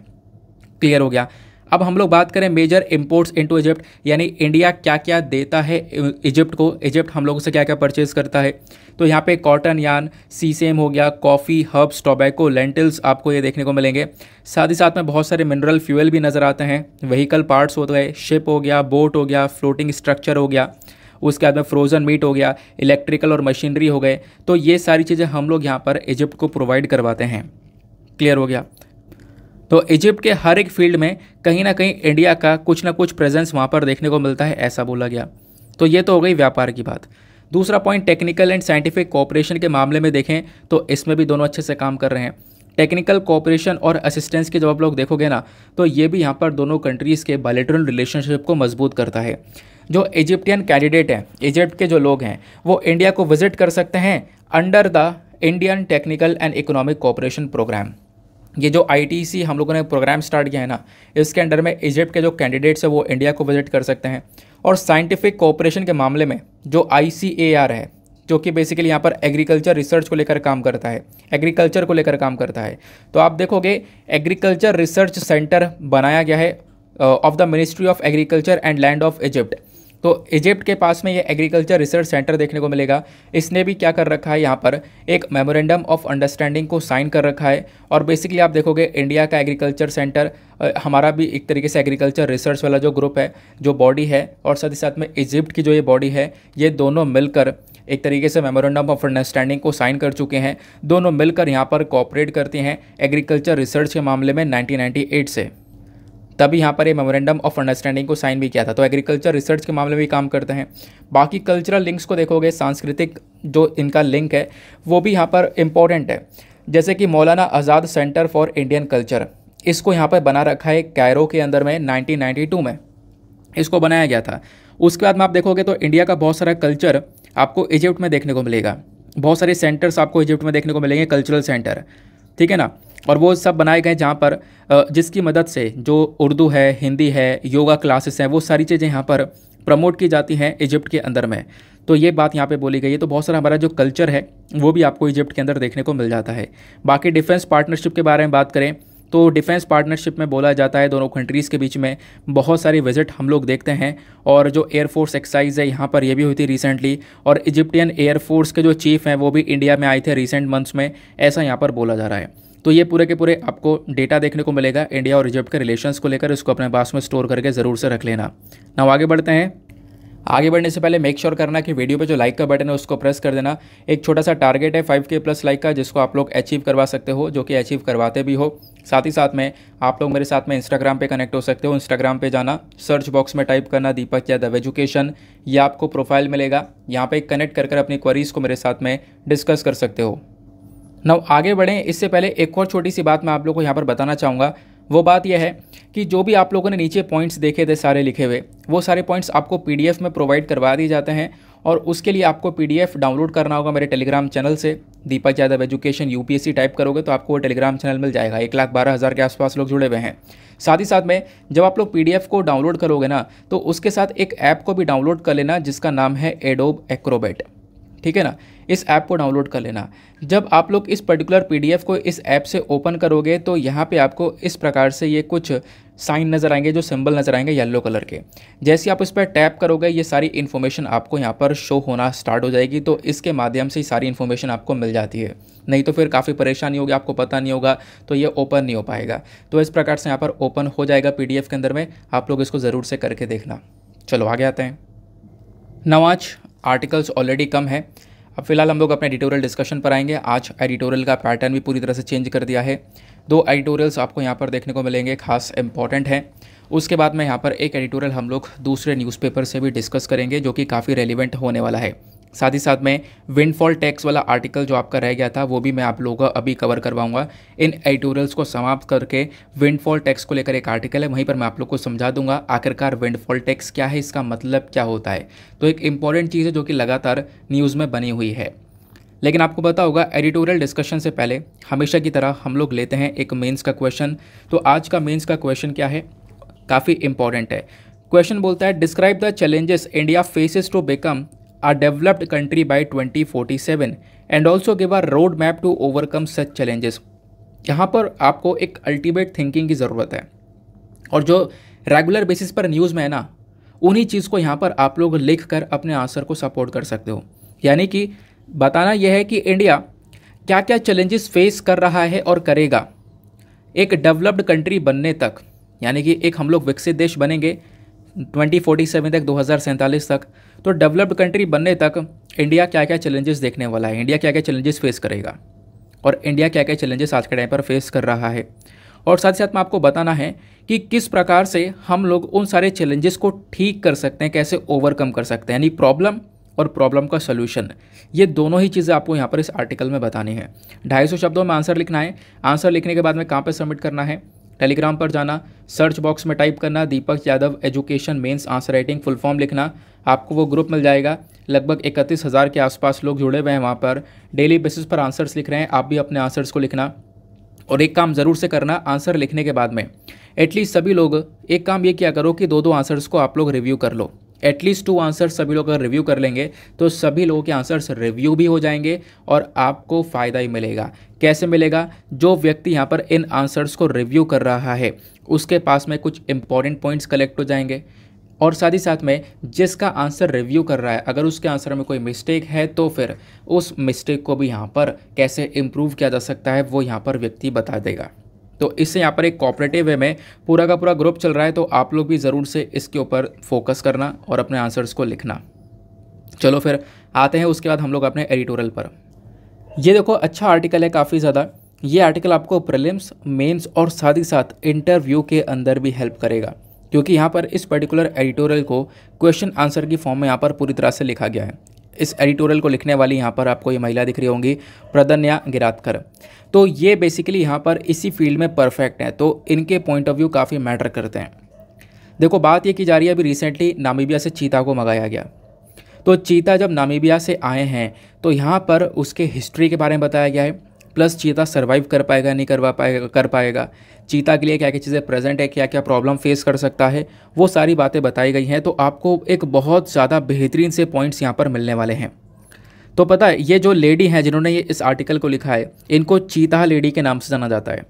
क्लियर हो गया अब हम लोग बात करें मेजर इंपोर्ट्स इनटू इजिप्ट यानी इंडिया क्या क्या देता है इजिप्ट को इजिप्ट हम लोगों से क्या क्या परचेज करता है तो यहाँ पे कॉटन यान सीसेम हो गया कॉफ़ी हर्ब्स टोबैको लेंटिल्स आपको ये देखने को मिलेंगे साथ ही साथ में बहुत सारे मिनरल फ्यूल भी नज़र आते हैं व्हीकल पार्ट्स हो गए शिप हो गया बोट हो गया फ्लोटिंग स्ट्रक्चर हो गया उसके बाद में फ्रोज़न मीट हो गया इलेक्ट्रिकल और मशीनरी हो गए तो ये सारी चीज़ें हम लोग यहाँ पर इजिप्ट को प्रोवाइड करवाते हैं क्लियर हो गया तो इजिप्ट के हर एक फील्ड में कहीं ना कहीं इंडिया का कुछ ना कुछ प्रेजेंस वहाँ पर देखने को मिलता है ऐसा बोला गया तो ये तो हो गई व्यापार की बात दूसरा point technical and scientific cooperation के मामले में देखें तो इसमें भी दोनों अच्छे से काम कर रहे हैं टेक्निकल कॉपरेशन और असिस्टेंस के जब आप लोग देखोगे ना तो ये भी यहाँ पर दोनों कंट्रीज़ के बायोलेटरल रिलेशनशिप को मजबूत करता है जो इजिप्टियन कैंडिडेट हैं इजिप्ट के जो लोग हैं वो इंडिया को विजिट कर सकते हैं under the Indian technical and economic cooperation programme ये जो आईटीसी हम लोगों ने प्रोग्राम स्टार्ट किया है ना इसके अंडर में इजिप्ट के जो कैंडिडेट्स हैं वो इंडिया को विजिट कर सकते हैं और साइंटिफिक कोऑपरेशन के मामले में जो आई है जो कि बेसिकली यहाँ पर एग्रीकल्चर रिसर्च को लेकर काम करता है एग्रीकल्चर को लेकर काम करता है तो आप देखोगे एग्रीकल्चर रिसर्च सेंटर बनाया गया है of the ministry of agriculture and land of Egypt तो इजिप्ट के पास में ये एग्रीकल्चर रिसर्च सेंटर देखने को मिलेगा इसने भी क्या कर रखा है यहाँ पर एक मेमोरेंडम ऑफ अंडरस्टैंडिंग को साइन कर रखा है और बेसिकली आप देखोगे इंडिया का एग्रीकल्चर सेंटर हमारा भी एक तरीके से एग्रीकल्चर रिसर्च वाला जो ग्रुप है जो बॉडी है और साथ ही साथ में इजिप्ट की जो ये बॉडी है ये दोनों मिलकर एक तरीके से मेमोरेंडम ऑफ अंडरस्टैंडिंग को साइन कर चुके हैं दोनों मिलकर यहाँ पर कॉपरेट करते हैं एग्रीकल्चर रिसर्च के मामले में 1998 से तभी यहाँ पर ये मेमोरेंडम ऑफ अंडरस्टैंडिंग को साइन भी किया था तो एग्रीकल्चर रिसर्च के मामले में भी काम करते हैं बाकी कल्चरल लिंक्स को देखोगे सांस्कृतिक जो इनका लिंक है वो भी यहाँ पर इम्पॉर्टेंट है जैसे कि Maulana Azad centre for Indian culture इसको यहाँ पर बना रखा है कैरो के अंदर में नाइनटीन में इसको बनाया गया था उसके बाद में आप देखोगे तो इंडिया का बहुत सारा कल्चर आपको इजिप्ट में देखने को मिलेगा बहुत सारे सेंटर्स आपको इजिप्ट में देखने को मिलेंगे कल्चरल सेंटर ठीक है ना और वो सब बनाए गए जहाँ पर जिसकी मदद से जो उर्दू है हिंदी है योगा क्लासेस हैं वो सारी चीज़ें यहाँ पर प्रमोट की जाती हैं इजिप्ट के अंदर में तो ये बात यहाँ पे बोली गई है तो बहुत सारा हमारा जो कल्चर है वो भी आपको इजिप्ट के अंदर देखने को मिल जाता है बाकी डिफेंस पार्टनरशिप के बारे में बात करें तो डिफेंस पार्टनरशिप में बोला जाता है दोनों कंट्रीज़ के बीच में बहुत सारी विजिट हम लोग देखते हैं और जो एयरफोर्स एक्सरसाइज है यहाँ पर यह भी हुई थी रिसेंटली और इजिप्टियन एयरफोर्स के जो चीफ़ हैं वो भी इंडिया में आए थे रिसेंट मंथ्स में ऐसा यहाँ पर बोला जा रहा है तो ये पूरे के पूरे आपको डेटा देखने को मिलेगा इंडिया और इजिप्ट के रिलेशंस को लेकर इसको अपने पास में स्टोर करके ज़रूर से रख लेना ना आगे बढ़ते हैं आगे बढ़ने से पहले मेक श्योर करना कि वीडियो पे जो लाइक का बटन है उसको प्रेस कर देना एक छोटा सा टारगेट है 5k प्लस लाइक का जिसको आप लोग अचीव करवा सकते हो जो कि अचीव करवाते भी हो साथ ही साथ में आप लोग मेरे साथ में इंस्टाग्राम पे कनेक्ट हो सकते हो इंस्टाग्राम पे जाना सर्च बॉक्स में टाइप करना दीपक यादव एजुकेशन या आपको प्रोफाइल मिलेगा यहाँ पर कनेक्ट कर कर अपनी क्वेरीज़ को मेरे साथ में डिस्कस कर सकते हो नव आगे बढ़ें इससे पहले एक और छोटी सी बात मैं आप लोग को यहाँ पर बताना चाहूँगा वो बात यह है कि जो भी आप लोगों ने नीचे पॉइंट्स देखे थे सारे लिखे हुए वो सारे पॉइंट्स आपको पी में प्रोवाइड करवा दिए जाते हैं और उसके लिए आपको पी डाउनलोड करना होगा मेरे टेलीग्राम चैनल से Deepak Yadav education you type करोगे तो आपको वो टेलीग्राम चैनल मिल जाएगा एक लाख बारह हज़ार के आसपास लोग जुड़े हुए हैं साथ ही साथ में जब आप लोग पी को डाउनलोड करोगे ना तो उसके साथ एक ऐप को भी डाउनलोड कर लेना जिसका नाम है एडोब एक्रोबेट ठीक है ना इस ऐप को डाउनलोड कर लेना जब आप लोग इस पर्टिकुलर पीडीएफ को इस ऐप से ओपन करोगे तो यहाँ पे आपको इस प्रकार से ये कुछ साइन नज़र आएंगे जो सिंबल नज़र आएंगे येलो कलर के जैसे आप इस पर टैप करोगे ये सारी इन्फॉर्मेशन आपको यहाँ पर शो होना स्टार्ट हो जाएगी तो इसके माध्यम से ही सारी इन्फॉर्मेशन आपको मिल जाती है नहीं तो फिर काफ़ी परेशानी होगी आपको पता नहीं होगा तो ये ओपन नहीं हो पाएगा तो इस प्रकार से यहाँ पर ओपन हो जाएगा पी के अंदर में आप लोग इसको ज़रूर से करके देखना चलो आगे आते हैं नवाज आर्टिकल्स ऑलरेडी कम है अब फिलहाल हम लोग अपने एडिटोरियल डिस्कशन पर आएंगे आज एडिटोरियल का पैटर्न भी पूरी तरह से चेंज कर दिया है दो एडिटोरियल्स आपको यहाँ पर देखने को मिलेंगे खास इंपॉर्टेंट हैं उसके बाद में यहाँ पर एक एडिटोरियल हम लोग दूसरे न्यूज़पेपर से भी डिस्कस करेंगे जो कि काफ़ी रेलिवेंट होने वाला है साथ ही साथ में विंडफॉल टैक्स वाला आर्टिकल जो आपका रह गया था वो भी मैं आप लोगों का अभी कवर करवाऊंगा इन एडिटोरियल्स को समाप्त करके विंडफॉल टैक्स को लेकर एक आर्टिकल है वहीं पर मैं आप लोग को समझा दूंगा आखिरकार विंडफॉल टैक्स क्या है इसका मतलब क्या होता है तो एक इंपॉर्टेंट चीज़ है जो कि लगातार न्यूज़ में बनी हुई है लेकिन आपको पता होगा एडिटोरियल डिस्कशन से पहले हमेशा की तरह हम लोग लेते हैं एक मेंस का क्वेश्चन तो आज का मेंस का क्वेश्चन क्या है काफ़ी इंपॉर्टेंट है क्वेश्चन बोलता है describe the challenges India faces to become a developed country by 2047 also give give road map to overcome such challenges यहाँ पर आपको एक अल्टीमेट थिंकिंग की ज़रूरत है और जो रेगुलर बेसिस पर न्यूज़ में है ना उन्हीं चीज़ को यहाँ पर आप लोग लिख कर अपने आंसर को सपोर्ट कर सकते हो यानी कि बताना यह है कि इंडिया क्या क्या चैलेंजेस फेस कर रहा है और करेगा एक डेवलप्ड कंट्री बनने तक यानी कि एक हम लोग विकसित देश बनेंगे 2047 तक दो तक तो डेवलप्ड कंट्री बनने तक इंडिया क्या क्या चैलेंजेस देखने वाला है इंडिया क्या क्या चैलेंजेस फेस करेगा और इंडिया क्या क्या चैलेंजेस आज के टाइम पर फेस कर रहा है और साथ ही साथ में आपको बताना है कि किस प्रकार से हम लोग उन सारे चैलेंजेस को ठीक कर सकते हैं कैसे ओवरकम कर सकते हैं यानी प्रॉब्लम और प्रॉब्लम का सोल्यूशन ये दोनों ही चीज़ें आपको यहाँ पर इस आर्टिकल में बतानी है ढाई सौ शब्दों में आंसर लिखना है आंसर लिखने के बाद में कहाँ पर सबमिट करना है टेलीग्राम पर जाना सर्च बॉक्स में टाइप करना Deepak Yadav education mains answer writing full form लिखना आपको वो ग्रुप मिल जाएगा लगभग इकतीस हज़ार के आसपास लोग जुड़े हुए हैं वहाँ पर डेली बेसिस पर आंसर्स लिख रहे हैं आप भी अपने आंसर्स को लिखना और एक काम ज़रूर से करना आंसर लिखने के बाद में एटलीस्ट सभी लोग एक काम ये किया करो कि दो दो आंसर्स को आप लोग रिव्यू कर लो एटलीस्ट टू आंसर सभी लोग अगर रिव्यू कर लेंगे तो सभी लोगों के आंसर्स रिव्यू भी हो जाएंगे और आपको फ़ायदा ही मिलेगा कैसे मिलेगा जो व्यक्ति यहाँ पर इन आंसर्स को रिव्यू कर रहा है उसके पास में कुछ इंपॉर्टेंट पॉइंट्स कलेक्ट हो जाएंगे और साथ ही साथ में जिसका आंसर रिव्यू कर रहा है अगर उसके आंसर में कोई मिस्टेक है तो फिर उस मिस्टेक को भी यहाँ पर कैसे इम्प्रूव किया जा सकता है वो यहाँ पर व्यक्ति बता देगा तो इससे यहाँ पर एक कॉपरेटिव वे में पूरा का पूरा ग्रुप चल रहा है तो आप लोग भी ज़रूर से इसके ऊपर फोकस करना और अपने आंसर्स को लिखना चलो फिर आते हैं उसके बाद हम लोग अपने एडिटोरियल पर ये देखो अच्छा आर्टिकल है काफ़ी ज़्यादा ये आर्टिकल आपको प्रिलिम्स मेंस और साथ ही साथ इंटरव्यू के अंदर भी हेल्प करेगा क्योंकि यहाँ पर इस पर्टिकुलर एडिटोरियल को क्वेश्चन आंसर की फॉर्म में यहाँ पर पूरी तरह से लिखा गया है इस एडिटोरियल को लिखने वाली यहाँ पर आपको ये महिला दिख रही होंगी प्रदन्या गिरातकर तो ये बेसिकली यहाँ पर इसी फील्ड में परफेक्ट हैं तो इनके पॉइंट ऑफ व्यू काफ़ी मैटर करते हैं देखो बात ये की जा रही है अभी रिसेंटली नामीबिया से चीता को मंगाया गया तो चीता जब नामीबिया से आए हैं तो यहाँ पर उसके हिस्ट्री के बारे में बताया गया है प्लस चीता सर्वाइव कर पाएगा नहीं करवा पाएगा कर पाएगा चीता के लिए क्या क्या चीज़ें प्रेजेंट है क्या क्या प्रॉब्लम फेस कर सकता है वो सारी बातें बताई गई हैं तो आपको एक बहुत ज़्यादा बेहतरीन से पॉइंट्स यहाँ पर मिलने वाले हैं तो पता है ये जो लेडी हैं जिन्होंने ये इस आर्टिकल को लिखा है इनको चीता लेडी के नाम से जाना जाता है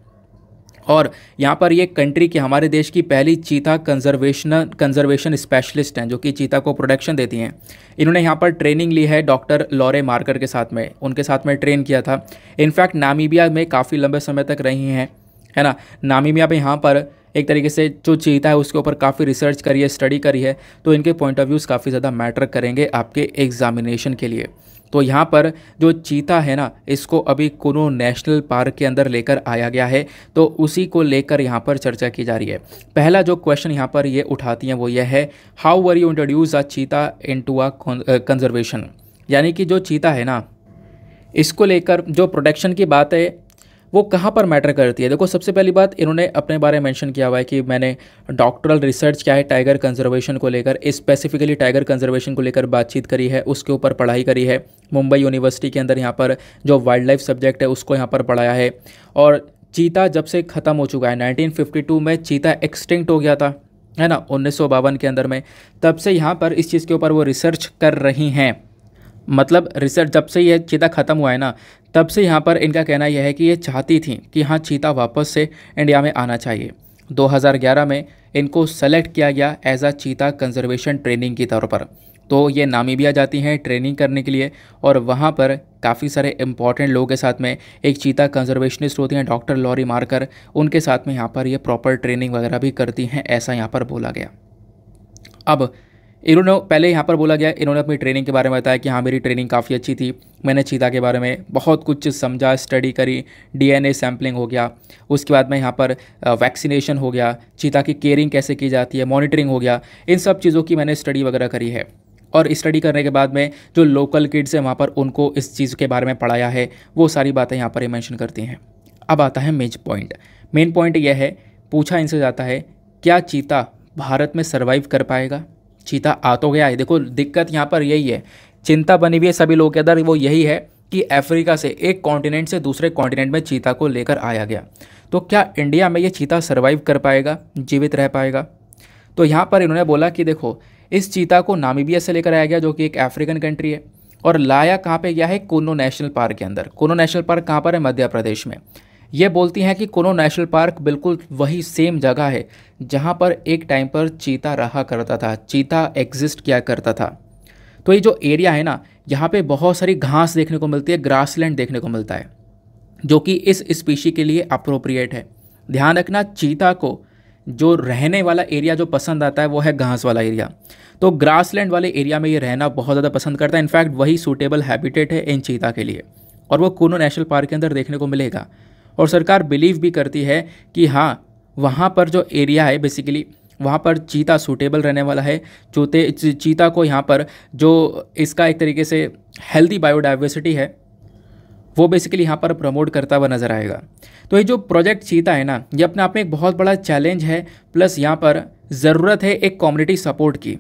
और यहाँ पर ये कंट्री की हमारे देश की पहली चीता कंजर्वेशन कंजर्वेशन स्पेशलिस्ट हैं जो कि चीता को प्रोडक्शन देती हैं इन्होंने यहाँ पर ट्रेनिंग ली है डॉक्टर लॉरे मार्कर के साथ में उनके साथ में ट्रेन किया था इनफैक्ट नामीबिया में काफ़ी लंबे समय तक रही हैं है ना नामीबिया में यहाँ पर एक तरीके से जो चीता है उसके ऊपर काफ़ी रिसर्च करी है स्टडी करी है तो इनके पॉइंट ऑफ व्यूज़ काफ़ी ज़्यादा मैटर करेंगे आपके एग्जामिनेशन के लिए तो यहाँ पर जो चीता है ना इसको अभी कुनो नेशनल पार्क के अंदर लेकर आया गया है तो उसी को लेकर यहाँ पर चर्चा की जा रही है पहला जो क्वेश्चन यहाँ पर ये उठाती हैं वो ये है how were you introduce a cheetah in to a conservation यानी कि जो चीता है ना इसको लेकर जो प्रोटेक्शन की बात है वो कहाँ पर मैटर करती है देखो सबसे पहली बात इन्होंने अपने बारे में मैंशन किया हुआ है कि मैंने डॉक्टरल रिसर्च क्या है टाइगर कंजर्वेशन को लेकर स्पेसिफिकली टाइगर कंजर्वेशन को लेकर बातचीत करी है उसके ऊपर पढ़ाई करी है मुंबई यूनिवर्सिटी के अंदर यहाँ पर जो वाइल्ड लाइफ सब्जेक्ट है उसको यहाँ पर पढ़ाया है और चीता जब से ख़त्म हो चुका है 1952 में चीता एक्सटिंक्ट हो गया था है ना उन्नीस के अंदर में तब से यहाँ पर इस चीज़ के ऊपर वो रिसर्च कर रही हैं मतलब रिसर्च जब से ये चीता ख़त्म हुआ है ना तब से यहाँ पर इनका कहना यह है कि ये चाहती थी कि हाँ चीता वापस से इंडिया में आना चाहिए 2011 में इनको सेलेक्ट किया गया एज आ चीता कंजर्वेशन ट्रेनिंग की तौर पर तो ये नामीबिया जाती हैं ट्रेनिंग करने के लिए और वहाँ पर काफ़ी सारे इंपॉर्टेंट लोगों के साथ में एक चीता कंजर्वेशनिस्ट होती हैं डॉक्टर लॉरी मार्कर उनके साथ में यहाँ पर ये प्रॉपर ट्रेनिंग वगैरह भी करती हैं ऐसा यहाँ पर बोला गया अब इन्होंने पहले यहाँ पर बोला गया इन्होंने अपनी ट्रेनिंग के बारे में बताया कि हाँ मेरी ट्रेनिंग काफ़ी अच्छी थी मैंने चीता के बारे में बहुत कुछ समझा स्टडी करी डीएनए सैम्पलिंग हो गया उसके बाद में यहाँ पर वैक्सीनेशन हो गया चीता की केयरिंग कैसे की जाती है मॉनिटरिंग हो गया इन सब चीज़ों की मैंने स्टडी वगैरह करी है और स्टडी करने के बाद में जो लोकल किड्स हैं वहाँ पर उनको इस चीज़ के बारे में पढ़ाया है वो सारी बातें यहाँ पर ये मैंशन करती हैं अब आता है मेज पॉइंट मेन पॉइंट यह है पूछा इनसे जाता है क्या चीता भारत में सर्वाइव कर पाएगा चीता आ तो गया है देखो दिक्कत यहाँ पर यही है चिंता बनी हुई है सभी लोगों के अंदर वो यही है कि अफ्रीका से एक कॉन्टिनेंट से दूसरे कॉन्टिनेंट में चीता को लेकर आया गया तो क्या इंडिया में ये चीता सर्वाइव कर पाएगा जीवित रह पाएगा तो यहाँ पर इन्होंने बोला कि देखो इस चीता को नामीबिया से लेकर आया गया जो कि एक अफ्रीकन कंट्री है और लाया कहाँ पे गया है कोनो नेशनल पार्क के अंदर कोनो नेशनल पार्क कहाँ पर है मध्य प्रदेश में ये बोलती हैं कि कोनो नेशनल पार्क बिल्कुल वही सेम जगह है जहाँ पर एक टाइम पर चीता रहा करता था चीता एग्जिस्ट किया करता था तो ये जो एरिया है ना यहाँ पे बहुत सारी घास देखने को मिलती है ग्रास देखने को मिलता है जो कि इस स्पीशी के लिए अप्रोप्रिएट है ध्यान रखना चीता को जो रहने वाला एरिया जो पसंद आता है वो है घास वाला एरिया तो ग्रासलैंड वाले एरिया में ये रहना बहुत ज़्यादा पसंद करता है इनफैक्ट वही सूटेबल हैबिटेट है इन चीता के लिए और वो कोनो नेशनल पार्क के अंदर देखने को मिलेगा और सरकार बिलीव भी करती है कि हाँ वहाँ पर जो एरिया है बेसिकली वहाँ पर चीता सूटेबल रहने वाला है चूते चीता को यहाँ पर जो इसका एक तरीके से हेल्दी बायोडाइवर्सिटी है वो बेसिकली यहाँ पर प्रमोट करता हुआ नज़र आएगा तो ये जो प्रोजेक्ट चीता है ना ये अपने आप में एक बहुत बड़ा चैलेंज है प्लस यहाँ पर ज़रूरत है एक कम्युनिटी सपोर्ट की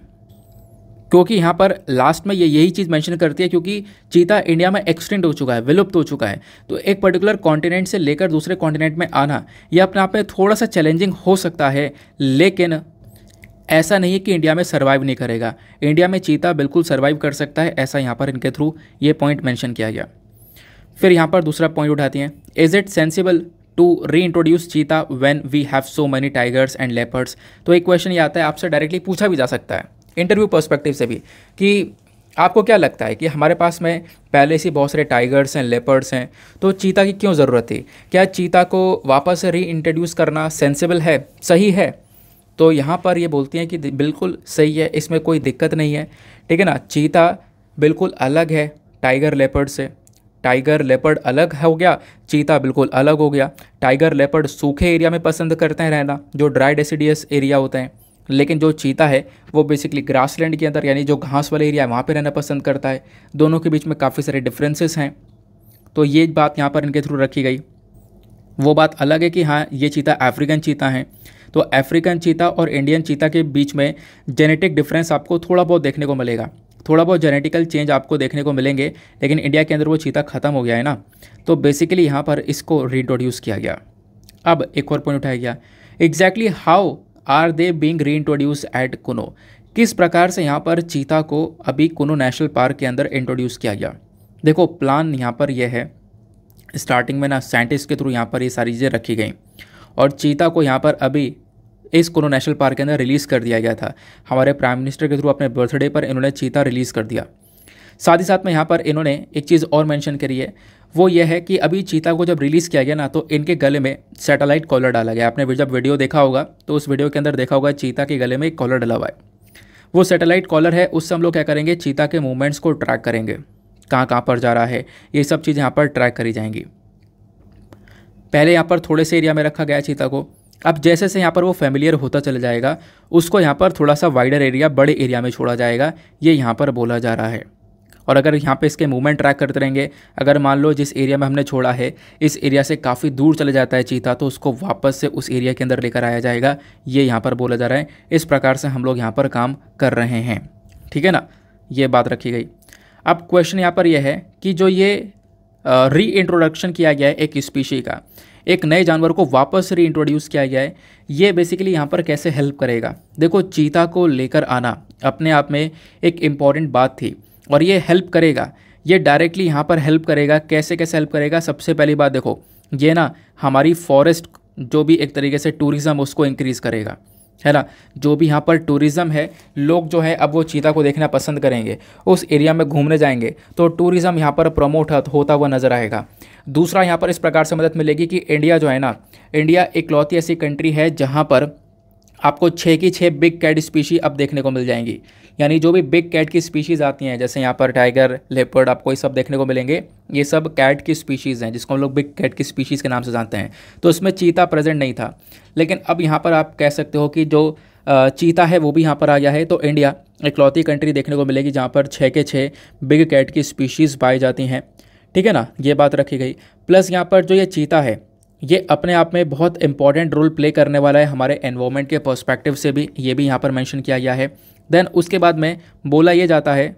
क्योंकि यहाँ पर लास्ट में ये यही चीज़ मेंशन करती है क्योंकि चीता इंडिया में एक्सटेंड हो चुका है विलुप्त हो चुका है तो एक पर्टिकुलर कॉन्टिनेंट से लेकर दूसरे कॉन्टिनेंट में आना यह अपने आप में थोड़ा सा चैलेंजिंग हो सकता है लेकिन ऐसा नहीं है कि इंडिया में सर्वाइव नहीं करेगा इंडिया में चीता बिल्कुल सर्वाइव कर सकता है ऐसा यहाँ पर इनके थ्रू ये पॉइंट मैंशन किया गया फिर यहाँ पर दूसरा पॉइंट उठाती हैं is it sensible to reintroduce cheetah when we have so many tigers and leopards तो एक क्वेश्चन ये आता है आपसे डायरेक्टली पूछा भी जा सकता है इंटरव्यू पर्सपेक्टिव से भी कि आपको क्या लगता है कि हमारे पास में पहले से बहुत सारे टाइगर्स हैं लेपर्ड्स हैं तो चीता की क्यों ज़रूरत थी क्या चीता को वापस री इंट्रोड्यूस करना सेंसिबल है सही है तो यहाँ पर ये बोलती हैं कि बिल्कुल सही है इसमें कोई दिक्कत नहीं है ठीक है ना चीता बिल्कुल अलग है टाइगर लेपर्ड से टाइगर लेपर्ड अलग हो गया चीता बिल्कुल अलग हो गया टाइगर लेपर्ड सूखे एरिया में पसंद करते हैं रहना जो ड्राई डेसीडियस एरिया होते हैं लेकिन जो चीता है वो बेसिकली ग्रासलैंड के अंदर यानी जो घास वाले एरिया है वहाँ पर रहना पसंद करता है दोनों के बीच में काफ़ी सारे डिफरेंसेस हैं तो ये बात यहाँ पर इनके थ्रू रखी गई वो बात अलग है कि हाँ ये चीता अफ्रीकन चीता है तो अफ्रीकन चीता और इंडियन चीता के बीच में जेनेटिक डिफरेंस आपको थोड़ा बहुत देखने को मिलेगा थोड़ा बहुत जेनेटिकल चेंज आपको देखने को मिलेंगे लेकिन इंडिया के अंदर वो चीता ख़त्म हो गया है ना तो बेसिकली यहाँ पर इसको रिट्रोड्यूस किया गया अब एक और पॉइंट उठाया गया exactly how are they being reintroduce at Kuno किस प्रकार से यहाँ पर चीता को अभी कुनो नेशनल पार्क के अंदर इंट्रोड्यूस किया गया देखो प्लान यहाँ पर यह है स्टार्टिंग में ना साइंटिस्ट के थ्रू यहाँ पर ये यह सारी चीज़ें रखी गई और चीता को यहाँ पर अभी इस कुनो नेशनल पार्क के अंदर रिलीज़ कर दिया गया था हमारे प्राइम मिनिस्टर के थ्रू अपने बर्थडे पर इन्होंने चीता रिलीज़ कर दिया साथ ही साथ में यहाँ पर इन्होंने एक चीज़ और मेंशन करी है वो ये है कि अभी चीता को जब रिलीज़ किया गया ना तो इनके गले में सैटेलाइट कॉलर डाला गया आपने जब वीडियो देखा होगा तो उस वीडियो के अंदर देखा होगा चीता के गले में एक कॉलर डला हुआ है वो सैटेलाइट कॉलर है उससे हम लोग क्या करेंगे चीता के मूवमेंट्स को ट्रैक करेंगे कहाँ कहाँ पर जा रहा है ये सब चीज़ यहाँ पर ट्रैक करी जाएंगी पहले यहाँ पर थोड़े से एरिया में रखा गया चीता को अब जैसे से यहाँ पर वो फेमिलियर होता चला जाएगा उसको यहाँ पर थोड़ा सा वाइडर एरिया बड़े एरिया में छोड़ा जाएगा ये यहाँ पर बोला जा रहा है और अगर यहाँ पे इसके मूवमेंट ट्रैक करते रहेंगे अगर मान लो जिस एरिया में हमने छोड़ा है इस एरिया से काफ़ी दूर चले जाता है चीता तो उसको वापस से उस एरिया के अंदर लेकर आया जाएगा ये यहाँ पर बोला जा रहा है इस प्रकार से हम लोग यहाँ पर काम कर रहे हैं ठीक है ना ये बात रखी गई अब क्वेश्चन यहाँ पर यह है कि जो ये री इंट्रोडक्शन किया गया है एक स्पीशी का एक नए जानवर को वापस री इंट्रोड्यूस किया गया है ये बेसिकली यहाँ पर कैसे हेल्प करेगा देखो चीता को लेकर आना अपने आप में एक इम्पॉर्टेंट बात थी और ये हेल्प करेगा ये डायरेक्टली यहाँ पर हेल्प करेगा कैसे कैसे हेल्प करेगा सबसे पहली बात देखो ये ना हमारी फॉरेस्ट जो भी एक तरीके से टूरिज़्म उसको इंक्रीज़ करेगा है ना जो भी यहाँ पर टूरिज़्म है लोग जो है अब वो चीता को देखना पसंद करेंगे उस एरिया में घूमने जाएंगे तो टूरिज़्म यहाँ पर प्रमोट होता हुआ नज़र आएगा दूसरा यहाँ पर इस प्रकार से मदद मिलेगी कि इंडिया जो है ना इंडिया इकलौती ऐसी कंट्री है जहाँ पर आपको छः की छः बिग कैट स्पीशी अब देखने को मिल जाएंगी यानी जो भी बिग कैट की स्पीशीज़ आती हैं जैसे यहाँ पर टाइगर लेपर्ड आपको ये सब देखने को मिलेंगे ये सब कैट की स्पीशीज़ हैं जिसको हम लोग बिग कैट की स्पीशीज़ के नाम से जानते हैं तो इसमें चीता प्रेजेंट नहीं था लेकिन अब यहाँ पर आप कह सकते हो कि जो चीता है वो भी यहाँ पर आ गया है तो इंडिया इकलौती कंट्री देखने को मिलेगी जहाँ पर छः के छः बिग कैट की स्पीशीज़ पाई जाती हैं ठीक है ना ये बात रखी गई प्लस यहाँ पर जो ये चीता है ये अपने आप में बहुत इंपॉर्टेंट रोल प्ले करने वाला है हमारे एनवायरमेंट के पर्सपेक्टिव से भी ये भी यहाँ पर मेंशन किया गया है देन उसके बाद में बोला ये जाता है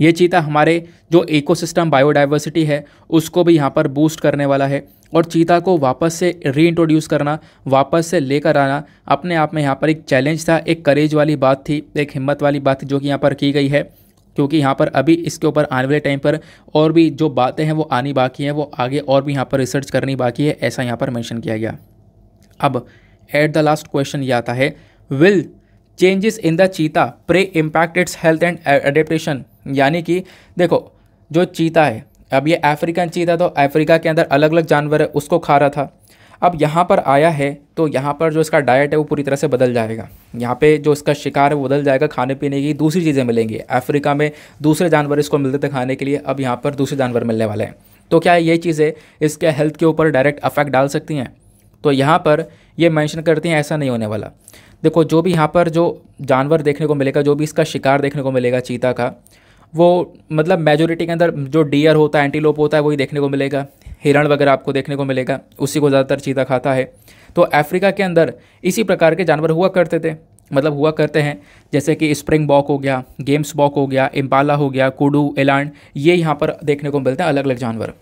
ये चीता हमारे जो इकोसिस्टम बायोडाइवर्सिटी है उसको भी यहाँ पर बूस्ट करने वाला है और चीता को वापस से रीइंट्रोड्यूस करना वापस से लेकर आना अपने आप में यहाँ पर एक चैलेंज था एक करेज वाली बात थी एक हिम्मत वाली बात जो कि यहाँ पर की गई है क्योंकि यहाँ पर अभी इसके ऊपर आने वाले टाइम पर और भी जो बातें हैं वो आनी बाकी हैं वो आगे और भी यहाँ पर रिसर्च करनी बाकी है ऐसा यहाँ पर मैंशन किया गया अब एट द लास्ट क्वेश्चन ये आता है will changes in the cheetah prey impact its health and adaptation यानी कि देखो जो चीता है अब ये अफ्रीकन चीता तो अफ्रीका के अंदर अलग अलग जानवर है उसको खा रहा था अब यहाँ पर आया है तो यहाँ पर जो इसका डाइट है वो पूरी तरह से बदल जाएगा यहाँ पे जो इसका शिकार है वो बदल जाएगा खाने पीने की दूसरी चीज़ें मिलेंगी अफ्रीका में दूसरे जानवर इसको मिलते थे खाने के लिए अब यहाँ पर दूसरे जानवर मिलने वाले हैं तो क्या ये चीज़ें इसके हेल्थ के ऊपर डायरेक्ट अफेक्ट डाल सकती हैं तो यहाँ पर ये मैंशन करती हैं ऐसा नहीं होने वाला देखो जो भी यहाँ पर जो जानवर देखने को मिलेगा जो भी इसका शिकार देखने को मिलेगा चीता का वो मतलब मेजोरिटी के अंदर जो डियर होता है एंटीलोप होता है वही देखने को मिलेगा हिरण वगैरह आपको देखने को मिलेगा उसी को ज़्यादातर चीता खाता है तो अफ्रीका के अंदर इसी प्रकार के जानवर हुआ करते थे मतलब हुआ करते हैं जैसे कि स्प्रिंग बॉक हो गया गेम्स बॉक हो गया इम्पाला हो गया कुडू एलान ये यहाँ पर देखने को मिलते हैं अलग अलग जानवर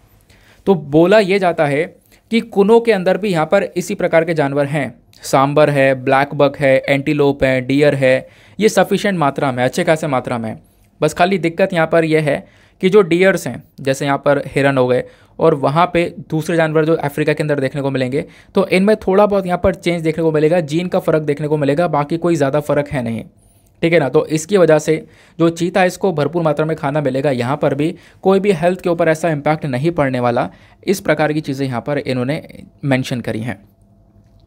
तो बोला ये जाता है कि कुनों के अंदर भी यहाँ पर इसी प्रकार के जानवर हैं सांबर है ब्लैक बक है एंटीलोप है डियर है ये सफिशेंट मात्रा में अच्छे खासे मात्रा में बस खाली दिक्कत यहाँ पर यह है कि जो डियर्स हैं जैसे यहाँ पर हिरन हो गए और वहाँ पे दूसरे जानवर जो अफ्रीका के अंदर देखने को मिलेंगे तो इनमें थोड़ा बहुत यहाँ पर चेंज देखने को मिलेगा जीन का फ़र्क देखने को मिलेगा बाकी कोई ज़्यादा फ़र्क है नहीं ठीक है ना तो इसकी वजह से जो चीता इसको भरपूर मात्रा में खाना मिलेगा यहाँ पर भी कोई भी हेल्थ के ऊपर ऐसा इम्पैक्ट नहीं पड़ने वाला इस प्रकार की चीज़ें यहाँ पर इन्होंने मैंशन करी हैं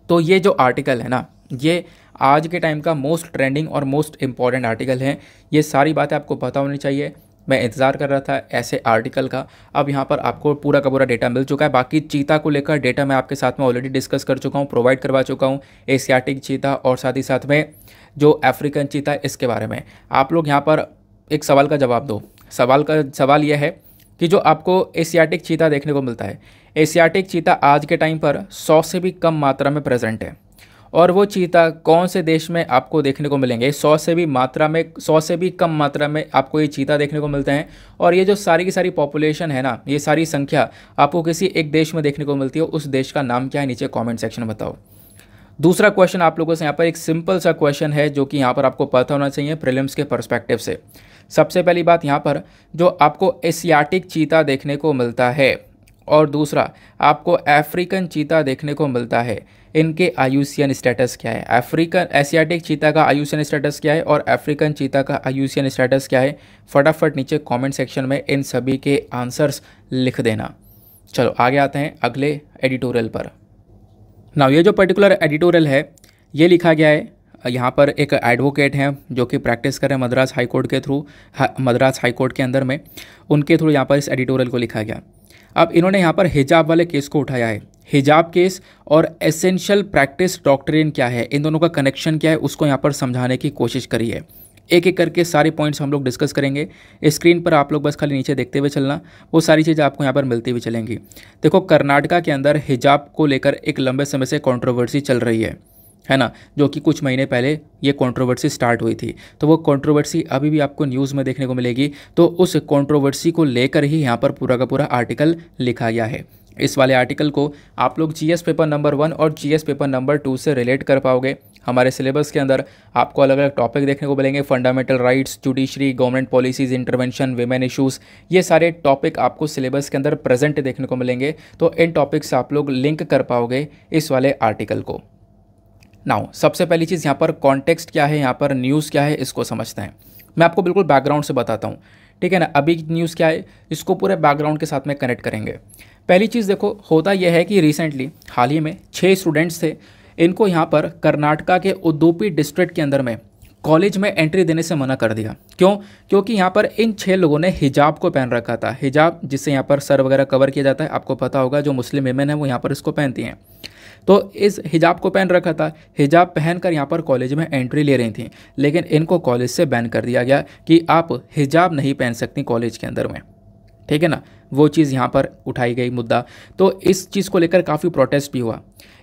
तो ये जो आर्टिकल है ना ये आज के टाइम का मोस्ट ट्रेंडिंग और मोस्ट इम्पॉर्टेंट आर्टिकल है ये सारी बातें आपको पता होनी चाहिए मैं इंतज़ार कर रहा था ऐसे आर्टिकल का अब यहाँ पर आपको पूरा का पूरा डेटा मिल चुका है बाकी चीता को लेकर डेटा मैं आपके साथ में ऑलरेडी डिस्कस कर चुका हूँ प्रोवाइड करवा चुका हूँ एशियाटिक चीता और साथ ही साथ में जो अफ्रीकन चीता है इसके बारे में आप लोग यहाँ पर एक सवाल का जवाब दो सवाल का सवाल यह है कि जो आपको एशियाटिक चीता देखने को मिलता है एशियाटिक चीता आज के टाइम पर सौ से भी कम मात्रा में प्रेजेंट है और वो चीता कौन से देश में आपको देखने को मिलेंगे सौ से भी मात्रा में सौ से भी कम मात्रा में आपको ये चीता देखने को मिलते हैं और ये जो सारी की सारी पॉपुलेशन है ना ये सारी संख्या आपको किसी एक देश में देखने को मिलती है उस देश का नाम क्या है नीचे कॉमेंट सेक्शन में बताओ दूसरा क्वेश्चन आप लोगों से यहाँ पर एक सिंपल सा क्वेश्चन है जो कि यहाँ पर आपको पता होना चाहिए प्रिलिम्स के परस्पेक्टिव से सबसे पहली बात यहाँ पर जो आपको एशियाटिक चीता देखने को मिलता है और दूसरा आपको अफ्रीकन चीता देखने को मिलता है इनके आयुसियन स्टेटस क्या है अफ्रीकन एशियाटिक चीता का आयुसियन स्टेटस क्या है और अफ्रीकन चीता का आयुसियन स्टेटस क्या है फटाफट नीचे कमेंट सेक्शन में इन सभी के आंसर्स लिख देना चलो आगे आते हैं अगले एडिटोरियल पर ना ये जो पर्टिकुलर एडिटोरियल है ये लिखा गया है यहाँ पर एक एडवोकेट हैं जो कि प्रैक्टिस कर रहे हैं मद्रास हाई कोर्ट के थ्रू मद्रास हाई कोर्ट के अंदर में उनके थ्रू यहाँ पर इस एडिटोरियल को लिखा गया अब इन्होंने यहाँ पर हिजाब वाले केस को उठाया है हिजाब केस और एसेंशियल प्रैक्टिस डॉक्ट्रेन क्या है इन दोनों का कनेक्शन क्या है उसको यहाँ पर समझाने की कोशिश करी है एक एक करके सारे पॉइंट्स हम लोग डिस्कस करेंगे स्क्रीन पर आप लोग बस खाली नीचे देखते हुए चलना वो सारी चीज़ें आपको यहाँ पर मिलती हुई चलेंगी देखो कर्नाटका के अंदर हिजाब को लेकर एक लंबे समय से कॉन्ट्रोवर्सी चल रही है है ना जो कि कुछ महीने पहले ये कंट्रोवर्सी स्टार्ट हुई थी तो वो कंट्रोवर्सी अभी भी आपको न्यूज़ में देखने को मिलेगी तो उस कंट्रोवर्सी को लेकर ही यहाँ पर पूरा का पूरा आर्टिकल लिखा गया है इस वाले आर्टिकल को आप लोग जीएस पेपर नंबर वन और जीएस पेपर नंबर टू से रिलेट कर पाओगे हमारे सिलेबस के अंदर आपको अलग अलग टॉपिक देखने को मिलेंगे fundamental rights judiciary government policies intervention women issues ये सारे टॉपिक आपको सिलेबस के अंदर प्रेजेंट देखने को मिलेंगे तो इन टॉपिक से आप लोग लिंक कर पाओगे इस वाले आर्टिकल को नाउ सबसे पहली चीज़ यहाँ पर कॉन्टेक्स्ट क्या है यहाँ पर न्यूज़ क्या है इसको समझते हैं मैं आपको बिल्कुल बैकग्राउंड से बताता हूँ ठीक है ना अभी न्यूज़ क्या है इसको पूरे बैकग्राउंड के साथ में कनेक्ट करेंगे पहली चीज़ देखो होता यह है कि रिसेंटली हाल ही में छः स्टूडेंट्स थे इनको यहाँ पर कर्नाटका के उद्दूपी डिस्ट्रिक्ट के अंदर में कॉलेज में एंट्री देने से मना कर दिया क्यों क्योंकि यहाँ पर इन छः लोगों ने हिजाब को पहन रखा था हिजाब जिससे यहाँ पर सर वगैरह कवर किया जाता है आपको पता होगा जो मुस्लिम वेमेन है वो यहाँ पर इसको पहनती हैं तो इस हिजाब को पहन रखा था हिजाब पहन कर यहाँ पर कॉलेज में एंट्री ले रही थी लेकिन इनको कॉलेज से बैन कर दिया गया कि आप हिजाब नहीं पहन सकती कॉलेज के अंदर में ठीक है ना वो चीज़ यहाँ पर उठाई गई मुद्दा तो इस चीज़ को लेकर काफ़ी प्रोटेस्ट भी हुआ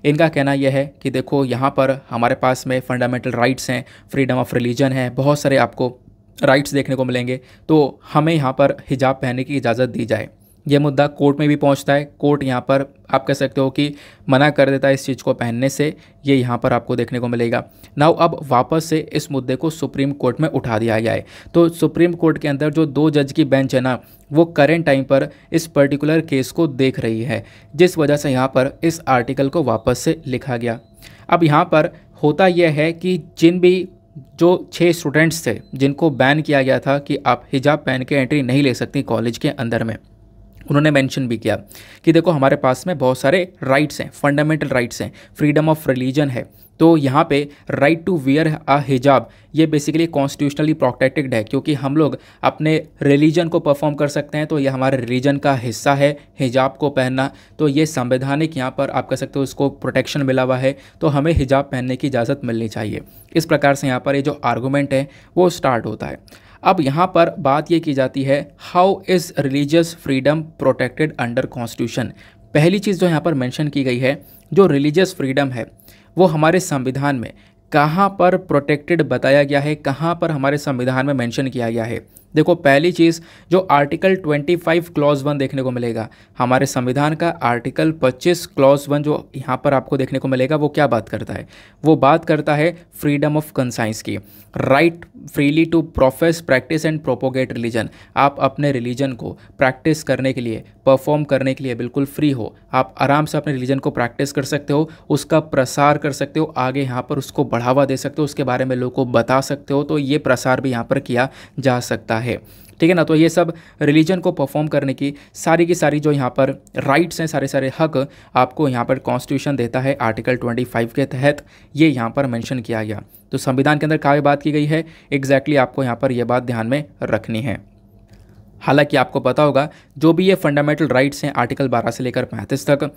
इनका कहना यह है कि देखो यहाँ पर हमारे पास में फंडामेंटल राइट्स हैं फ्रीडम ऑफ रिलीजन है बहुत सारे आपको राइट्स देखने को मिलेंगे तो हमें यहाँ पर हिजाब पहनने की इजाज़त दी जाए यह मुद्दा कोर्ट में भी पहुंचता है कोर्ट यहाँ पर आप कह सकते हो कि मना कर देता है इस चीज़ को पहनने से ये यहाँ पर आपको देखने को मिलेगा नाउ अब वापस से इस मुद्दे को सुप्रीम कोर्ट में उठा दिया गया है तो सुप्रीम कोर्ट के अंदर जो दो जज की बेंच है ना वो करेंट टाइम पर इस पर्टिकुलर केस को देख रही है जिस वजह से यहाँ पर इस आर्टिकल को वापस से लिखा गया अब यहाँ पर होता यह है कि जिन भी जो छः स्टूडेंट्स थे जिनको बैन किया गया था कि आप हिजाब पहन के एंट्री नहीं ले सकती कॉलेज के अंदर में उन्होंने मेंशन भी किया कि देखो हमारे पास में बहुत सारे राइट्स हैं फंडामेंटल राइट्स हैं फ्रीडम ऑफ रिलीजन है तो यहाँ पे राइट टू वियर अ हिजाब ये बेसिकली कॉन्स्टिट्यूशनली प्रोटेक्टेड है क्योंकि हम लोग अपने रिलीजन को परफॉर्म कर सकते हैं तो ये हमारे रिलीजन का हिस्सा है हिजाब को पहनना तो ये संवैधानिक यहाँ पर आप कह सकते हो उसको प्रोटेक्शन मिला हुआ है तो हमें हिजाब पहनने की इजाज़त मिलनी चाहिए इस प्रकार से यहाँ पर ये जो आर्गूमेंट है वो स्टार्ट होता है अब यहाँ पर बात यह की जाती है how is religious freedom protected under constitution पहली चीज़ जो यहाँ पर मेंशन की गई है जो रिलीजियस फ्रीडम है वो हमारे संविधान में कहाँ पर प्रोटेक्टेड बताया गया है कहाँ पर हमारे संविधान में मेंशन किया गया है देखो पहली चीज़ जो आर्टिकल 25 क्लॉज वन देखने को मिलेगा हमारे संविधान का आर्टिकल 25 क्लॉज वन जो यहाँ पर आपको देखने को मिलेगा वो क्या बात करता है वो बात करता है फ्रीडम ऑफ कंसाइंस की right freely to profess practice and propagate religion आप अपने रिलीजन को प्रैक्टिस करने के लिए परफॉर्म करने के लिए बिल्कुल फ्री हो आप आराम से अपने रिलीजन को प्रैक्टिस कर सकते हो उसका प्रसार कर सकते हो आगे यहाँ पर उसको बढ़ावा दे सकते हो उसके बारे में लोगों को बता सकते हो तो ये प्रसार भी यहाँ पर किया जा सकता है है ठीक है ना तो ये सब रिलीजन को परफॉर्म करने की सारी की सारी जो यहाँ पर राइट्स हैं सारे सारे हक आपको यहाँ पर कॉन्स्टिट्यूशन देता है आर्टिकल 25 के तहत ये यहाँ पर मेंशन किया गया तो संविधान के अंदर क्या बात की गई है एग्जैक्टली आपको यहाँ पर यह बात ध्यान में रखनी है हालांकि आपको पता होगा जो भी ये फंडामेंटल राइट्स हैं आर्टिकल 12 से लेकर 35 तक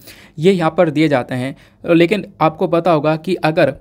ये यहाँ पर दिए जाते हैं लेकिन आपको पता होगा कि अगर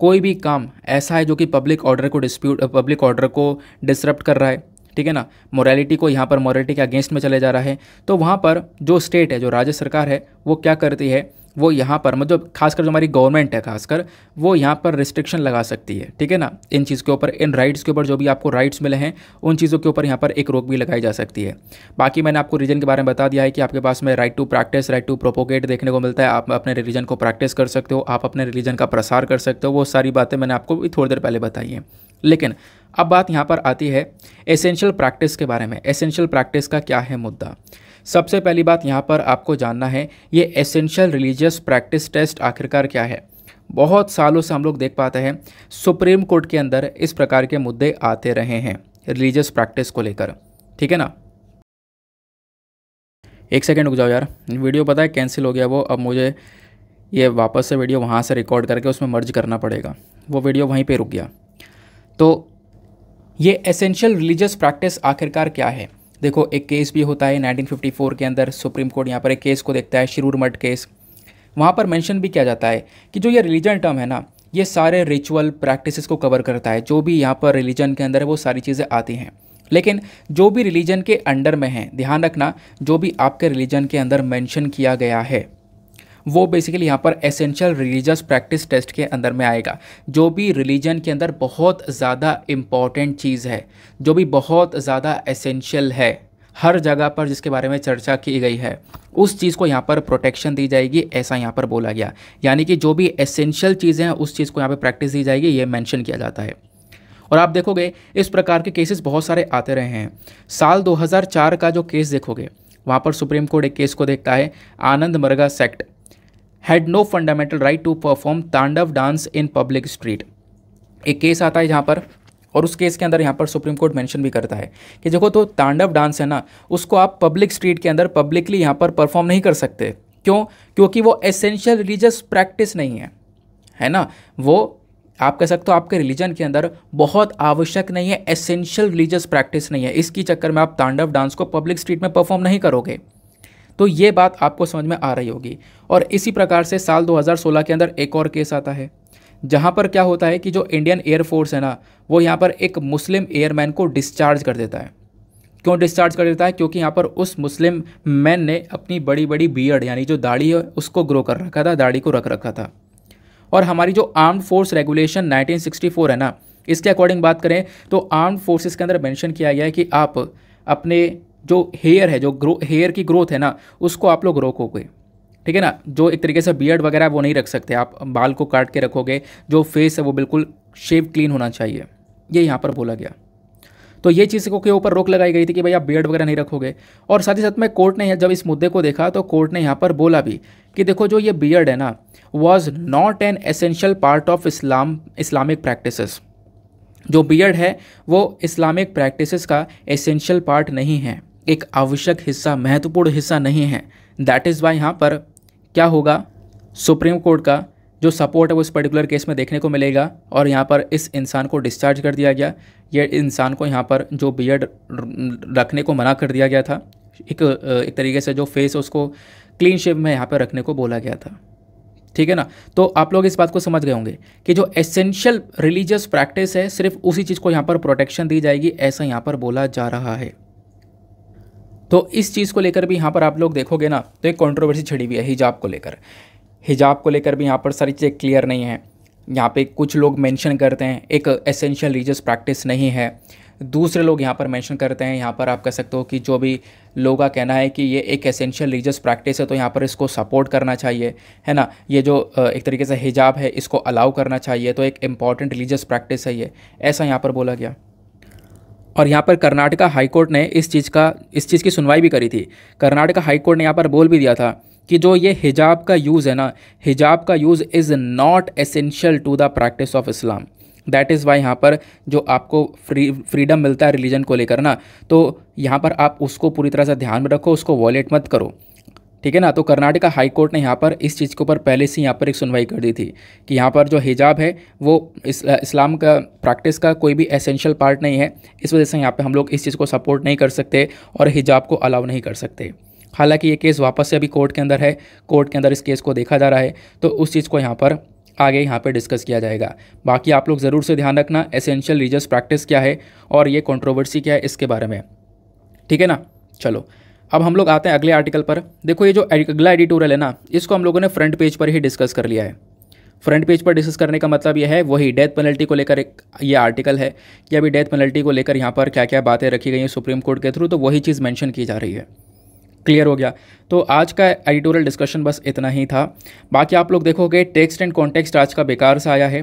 कोई भी काम ऐसा है जो कि पब्लिक ऑर्डर को डिस्प्यूट पब्लिक ऑर्डर को डिसरप्ट कर रहा है ठीक है ना मोरालिटी को यहाँ पर मोरालिटी के अगेंस्ट में चले जा रहा है तो वहाँ पर जो स्टेट है जो राज्य सरकार है वो क्या करती है वो यहाँ पर मतलब खासकर जो हमारी गवर्नमेंट है खासकर वो यहाँ पर रिस्ट्रिक्शन लगा सकती है ठीक है ना इन चीज़ के ऊपर इन राइट्स के ऊपर जो भी आपको राइट्स मिले हैं उन चीज़ों के ऊपर यहाँ पर एक रोक भी लगाई जा सकती है बाकी मैंने आपको रीजन के बारे में बता दिया है कि आपके पास में right to practice right to propagate देखने को मिलता है आप अपने रिलीजन को प्रैक्टिस कर सकते हो आप अपने रिलीजन का प्रसार कर सकते हो वो सारी बातें मैंने आपको भी थोड़ी देर पहले बताई हैं लेकिन अब बात यहाँ पर आती है एसेंशियल प्रैक्टिस के बारे में एसेंशियल प्रैक्टिस का क्या है मुद्दा सबसे पहली बात यहाँ पर आपको जानना है ये एसेंशियल रिलीजियस प्रैक्टिस टेस्ट आखिरकार क्या है बहुत सालों से हम लोग देख पाते हैं सुप्रीम कोर्ट के अंदर इस प्रकार के मुद्दे आते रहे हैं रिलीजियस प्रैक्टिस को लेकर ठीक है ना एक सेकेंड रुक जाओ यार वीडियो पता है कैंसिल हो गया वो अब मुझे ये वापस से वीडियो वहाँ से रिकॉर्ड करके उसमें मर्ज करना पड़ेगा वो वीडियो वहीं पे रुक गया तो ये एसेंशियल रिलीजियस प्रैक्टिस आखिरकार क्या है देखो एक केस भी होता है 1954 के अंदर सुप्रीम कोर्ट यहाँ पर एक केस को देखता है शिरूर मठ केस वहाँ पर मेंशन भी किया जाता है कि जो ये रिलीजन टर्म है ना ये सारे रिचुअल प्रैक्टिसेस को कवर करता है जो भी यहाँ पर रिलीजन के अंदर है वो सारी चीज़ें आती हैं लेकिन जो भी रिलीजन के अंडर में हैं ध्यान रखना जो भी आपके रिलीजन के अंदर मेंशन किया गया है वो बेसिकली यहाँ पर एसेंशियल रिलीजियस प्रैक्टिस टेस्ट के अंदर में आएगा जो भी रिलीजन के अंदर बहुत ज़्यादा इम्पॉर्टेंट चीज़ है जो भी बहुत ज़्यादा एसेंशियल है हर जगह पर जिसके बारे में चर्चा की गई है उस चीज़ को यहाँ पर प्रोटेक्शन दी जाएगी ऐसा यहाँ पर बोला गया यानी कि जो भी एसेंशियल चीज़ें हैं उस चीज़ को यहाँ पर प्रैक्टिस दी जाएगी ये मेंशन किया जाता है और आप देखोगे इस प्रकार के केसेस बहुत सारे आते रहे हैं साल 2004 का जो केस देखोगे वहाँ पर सुप्रीम कोर्ट एक केस को देखता है Anand Marga sect had no fundamental right to perform tandav dance in public street एक केस आता है जहाँ पर और उस केस के अंदर यहाँ पर सुप्रीम कोर्ट मेंशन भी करता है कि देखो तो तांडव डांस है ना उसको आप पब्लिक स्ट्रीट के अंदर पब्लिकली यहाँ पर परफॉर्म नहीं कर सकते क्यों क्योंकि वो एसेंशियल रिलीजियस प्रैक्टिस नहीं है है ना वो आप कह सकते हो आपके रिलीजन के अंदर बहुत आवश्यक नहीं है एसेंशियल रिलीजियस प्रैक्टिस नहीं है इसकी चक्कर में आप तांडव डांस को पब्लिक स्ट्रीट में परफॉर्म नहीं करोगे तो ये बात आपको समझ में आ रही होगी और इसी प्रकार से साल 2016 के अंदर एक और केस आता है जहाँ पर क्या होता है कि जो इंडियन एयरफोर्स है ना वो यहाँ पर एक मुस्लिम एयरमैन को डिस्चार्ज कर देता है क्यों डिस्चार्ज कर देता है क्योंकि यहाँ पर उस मुस्लिम मैन ने अपनी बड़ी बड़ी बियर्ड यानी जो दाढ़ी है उसको ग्रो कर रखा था दाढ़ी को रख रखा था और हमारी जो आर्म्ड फोर्स रेगुलेशन 1964 है ना इसके अकॉर्डिंग बात करें तो आर्म्ड फोर्सेस के अंदर मेंशन किया गया है कि आप अपने जो हेयर है जो ग्रो हेयर की ग्रोथ है ना उसको आप लोग रोकोगे ठीक है ना जो एक तरीके से बियर्ड वगैरह वो नहीं रख सकते आप बाल को काट के रखोगे जो फेस है वो बिल्कुल शेव क्लीन होना चाहिए ये यहाँ पर बोला गया तो ये चीज़ को के ऊपर रोक लगाई गई थी कि भाई आप बियर्ड वगैरह नहीं रखोगे और साथ ही साथ में कोर्ट ने जब इस मुद्दे को देखा तो कोर्ट ने यहाँ पर बोला भी कि देखो जो ये बियर्ड है ना was not an essential part of Islam Islamic practices जो बियर्ड है वो इस्लामिक प्रैक्टिसेस का एसेंशियल पार्ट नहीं है एक आवश्यक हिस्सा महत्वपूर्ण हिस्सा नहीं है दैट इज़ वाई यहाँ पर क्या होगा सुप्रीम कोर्ट का जो सपोर्ट है वो इस पर्टिकुलर केस में देखने को मिलेगा और यहाँ पर इस इंसान को डिस्चार्ज कर दिया गया ये इंसान को यहाँ पर जो बी रखने को मना कर दिया गया था एक एक तरीके से जो फेस उसको क्लीन शेप में यहाँ पर रखने को बोला गया था ठीक है ना तो आप लोग इस बात को समझ गए होंगे कि जो एसेंशियल रिलीजियस प्रैक्टिस है सिर्फ उसी चीज़ को यहाँ पर प्रोटेक्शन दी जाएगी ऐसा यहाँ पर बोला जा रहा है तो इस चीज़ को लेकर भी यहाँ पर आप लोग देखोगे ना तो एक कॉन्ट्रोवर्सी छिड़ी हुई है हिजाब को लेकर हिजाब को लेकर भी यहाँ पर सारी चीज़ें क्लियर नहीं है यहाँ पे कुछ लोग मेंशन करते हैं एक एसेंशियल रिलीजियस प्रैक्टिस नहीं है दूसरे लोग यहाँ पर मेंशन करते हैं यहाँ पर आप कह सकते हो कि जो भी लोगों का कहना है कि ये एक एसेंशियल रिलीजियस प्रैक्टिस है तो यहाँ पर इसको सपोर्ट करना चाहिए है ना ये जो एक तरीके से हिजाब है इसको अलाउ करना चाहिए तो एक इम्पॉर्टेंट रिलीजियस प्रैक्टिस है ये ऐसा यहाँ पर बोला गया और यहाँ पर कर्नाटका हाईकोर्ट ने इस चीज़ का इस चीज़ की सुनवाई भी करी थी कर्नाटका हाईकोर्ट ने यहाँ पर बोल भी दिया था कि जो ये हिजाब का यूज़ है ना हिजाब का use is not essential to the practice of Islam that is why यहाँ पर जो आपको फ्री फ्रीडम मिलता है रिलीजन को लेकर ना तो यहाँ पर आप उसको पूरी तरह से ध्यान में रखो उसको वॉलेट मत करो ठीक है ना तो कर्नाटका हाई कोर्ट ने यहाँ पर इस चीज़ के ऊपर पहले से यहाँ पर एक सुनवाई कर दी थी कि यहाँ पर जो हिजाब है वो इस, इस्लाम का प्रैक्टिस का कोई भी एसेंशियल पार्ट नहीं है इस वजह से यहाँ पर हम लोग इस चीज़ को सपोर्ट नहीं कर सकते और हिजाब को अलाउ नहीं कर सकते हालांकि ये केस वापस से अभी कोर्ट के अंदर है कोर्ट के अंदर इस केस को देखा जा रहा है तो उस चीज़ को यहाँ पर आगे यहाँ पर डिस्कस किया जाएगा बाकी आप लोग ज़रूर से ध्यान रखना एसेंशियल रिलीजियस प्रैक्टिस क्या है और ये कंट्रोवर्सी क्या है इसके बारे में ठीक है ना चलो अब हम लोग आते हैं अगले आर्टिकल पर देखो ये जो अगला एडिटोरियल है ना इसको हम लोगों ने फ्रंट पेज पर ही डिस्कस कर लिया है फ्रंट पेज पर डिस्कस करने का मतलब यह है वही डेथ पेनल्टी को लेकर एक ये आर्टिकल है कि अभी डेथ पेनल्टी को लेकर यहाँ पर क्या क्या बातें रखी गई हैं सुप्रीम कोर्ट के थ्रू तो वही चीज़ मेंशन की जा रही है क्लियर हो गया तो आज का एडिटोरियल डिस्कशन बस इतना ही था बाकी आप लोग देखोगे टेक्स्ट एंड कॉन्टेक्स्ट आज का बेकार सा आया है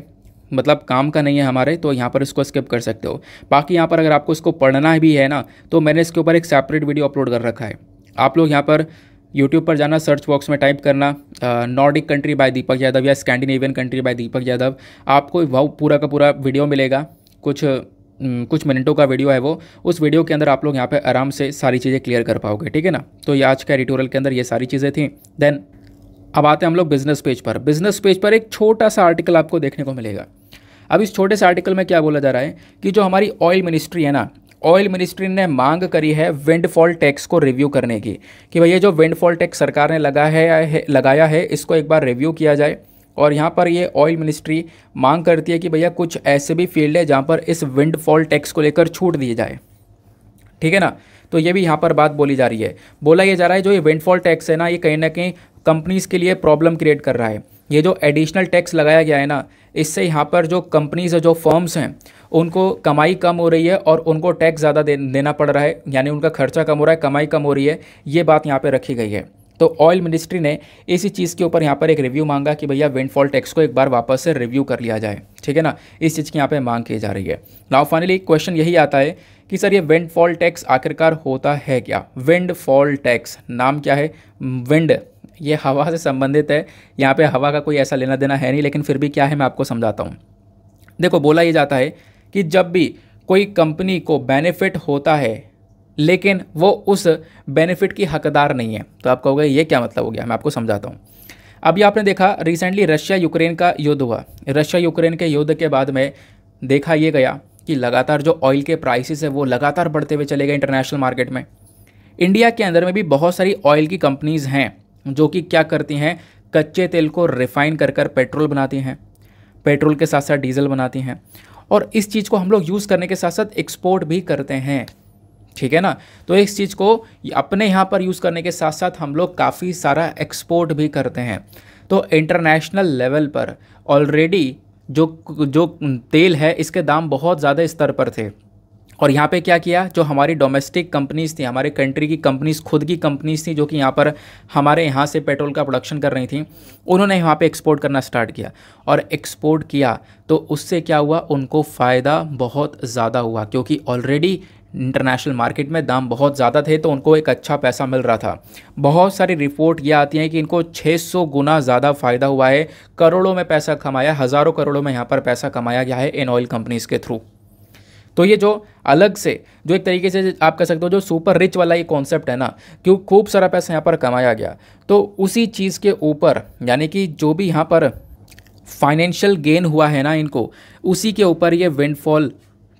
मतलब काम का नहीं है हमारे तो यहाँ पर इसको स्किप कर सकते हो बाकी यहाँ पर अगर आपको इसको पढ़ना भी है ना तो मैंने इसके ऊपर एक सेपरेट वीडियो अपलोड कर रखा है आप लोग यहाँ पर यूट्यूब पर जाना सर्च बॉक्स में टाइप करना Nordic country by Deepak Yadav या Scandinavian country by Deepak Yadav आपको वह पूरा का पूरा वीडियो मिलेगा कुछ कुछ मिनटों का वीडियो है वो उस वीडियो के अंदर आप लोग यहाँ पे आराम से सारी चीज़ें क्लियर कर पाओगे ठीक है ना तो ये आज का एडिटोरियल के अंदर ये सारी चीज़ें थी देन अब आते हैं हम लोग बिजनेस पेज पर बिजनेस पेज पर एक छोटा सा आर्टिकल आपको देखने को मिलेगा अब इस छोटे से आर्टिकल में क्या बोला जा रहा है कि जो हमारी ऑयल मिनिस्ट्री है ना ऑयल मिनिस्ट्री ने मांग करी है विंडफॉल टैक्स को रिव्यू करने की कि भैया जो विंडफॉल टैक्स सरकार ने लगा है लगाया है इसको एक बार रिव्यू किया जाए और यहाँ पर ये ऑयल मिनिस्ट्री मांग करती है कि भैया कुछ ऐसे भी फील्ड है जहाँ पर इस विंडफॉल टैक्स को लेकर छूट दी जाए ठीक है ना तो ये भी यहाँ पर बात बोली जा रही है बोला ये जा रहा है जो ये विंडफॉल टैक्स है ना ये कहीं ना कहीं कंपनीज़ के लिए प्रॉब्लम क्रिएट कर रहा है ये जो एडिशनल टैक्स लगाया गया है ना इससे यहाँ पर जो कंपनीज जो फर्म्स हैं उनको कमाई कम हो रही है और उनको टैक्स ज़्यादा दे, देना पड़ रहा है यानी उनका खर्चा कम हो रहा है कमाई कम हो रही है ये बात यहाँ पर रखी गई है तो ऑयल मिनिस्ट्री ने इसी चीज़ के ऊपर यहाँ पर एक रिव्यू मांगा कि भैया विंडफॉल टैक्स को एक बार वापस से रिव्यू कर लिया जाए ठीक है ना इस चीज़ की यहाँ पे मांग की जा रही है नाउ फाइनली क्वेश्चन यही आता है कि सर ये विंडफॉल टैक्स आखिरकार होता है क्या विंडफॉल टैक्स नाम क्या है विंड ये हवा से संबंधित है यहाँ पे हवा का कोई ऐसा लेना देना है नहीं लेकिन फिर भी क्या है मैं आपको समझाता हूँ देखो बोला ये जाता है कि जब भी कोई कंपनी को बेनिफिट होता है लेकिन वो उस बेनिफिट की हकदार नहीं है तो आप कहोगे ये क्या मतलब हो गया मैं आपको समझाता हूँ अभी आपने देखा रिसेंटली रशिया यूक्रेन का युद्ध हुआ रशिया यूक्रेन के युद्ध के बाद में देखा ये गया कि लगातार जो ऑयल के प्राइसेस है वो लगातार बढ़ते हुए चले गए इंटरनेशनल मार्केट में इंडिया के अंदर में भी बहुत सारी ऑयल की कंपनीज़ हैं जो कि क्या करती हैं कच्चे तेल को रिफाइन कर कर पेट्रोल बनाती हैं पेट्रोल के साथ साथ डीजल बनाती हैं और इस चीज़ को हम लोग यूज़ करने के साथ साथ एक्सपोर्ट भी करते हैं ठीक है ना तो इस चीज़ को अपने यहाँ पर यूज़ करने के साथ साथ हम लोग काफ़ी सारा एक्सपोर्ट भी करते हैं तो इंटरनेशनल लेवल पर ऑलरेडी जो जो तेल है इसके दाम बहुत ज़्यादा स्तर पर थे और यहाँ पे क्या किया जो हमारी डोमेस्टिक कंपनीज़ थी हमारे कंट्री की कंपनीज़ खुद की कंपनीज़ थी जो कि यहाँ पर हमारे यहाँ से पेट्रोल का प्रोडक्शन कर रही थी उन्होंने यहाँ पे एक्सपोर्ट करना स्टार्ट किया और एक्सपोर्ट किया तो उससे क्या हुआ उनको फ़ायदा बहुत ज़्यादा हुआ क्योंकि ऑलरेडी इंटरनेशनल मार्केट में दाम बहुत ज़्यादा थे तो उनको एक अच्छा पैसा मिल रहा था बहुत सारी रिपोर्ट ये आती हैं कि इनको 600 गुना ज़्यादा फ़ायदा हुआ है करोड़ों में पैसा कमाया हज़ारों करोड़ों में यहाँ पर पैसा कमाया गया है इन ऑयल कंपनीज़ के थ्रू तो ये जो अलग से जो एक तरीके से आप कह सकते हो जो सुपर रिच वाला ये कॉन्सेप्ट है ना क्यों खूब सारा पैसा यहाँ पर कमाया गया तो उसी चीज़ के ऊपर यानी कि जो भी यहाँ पर फाइनेंशियल गेन हुआ है ना इनको उसी के ऊपर ये विंडफॉल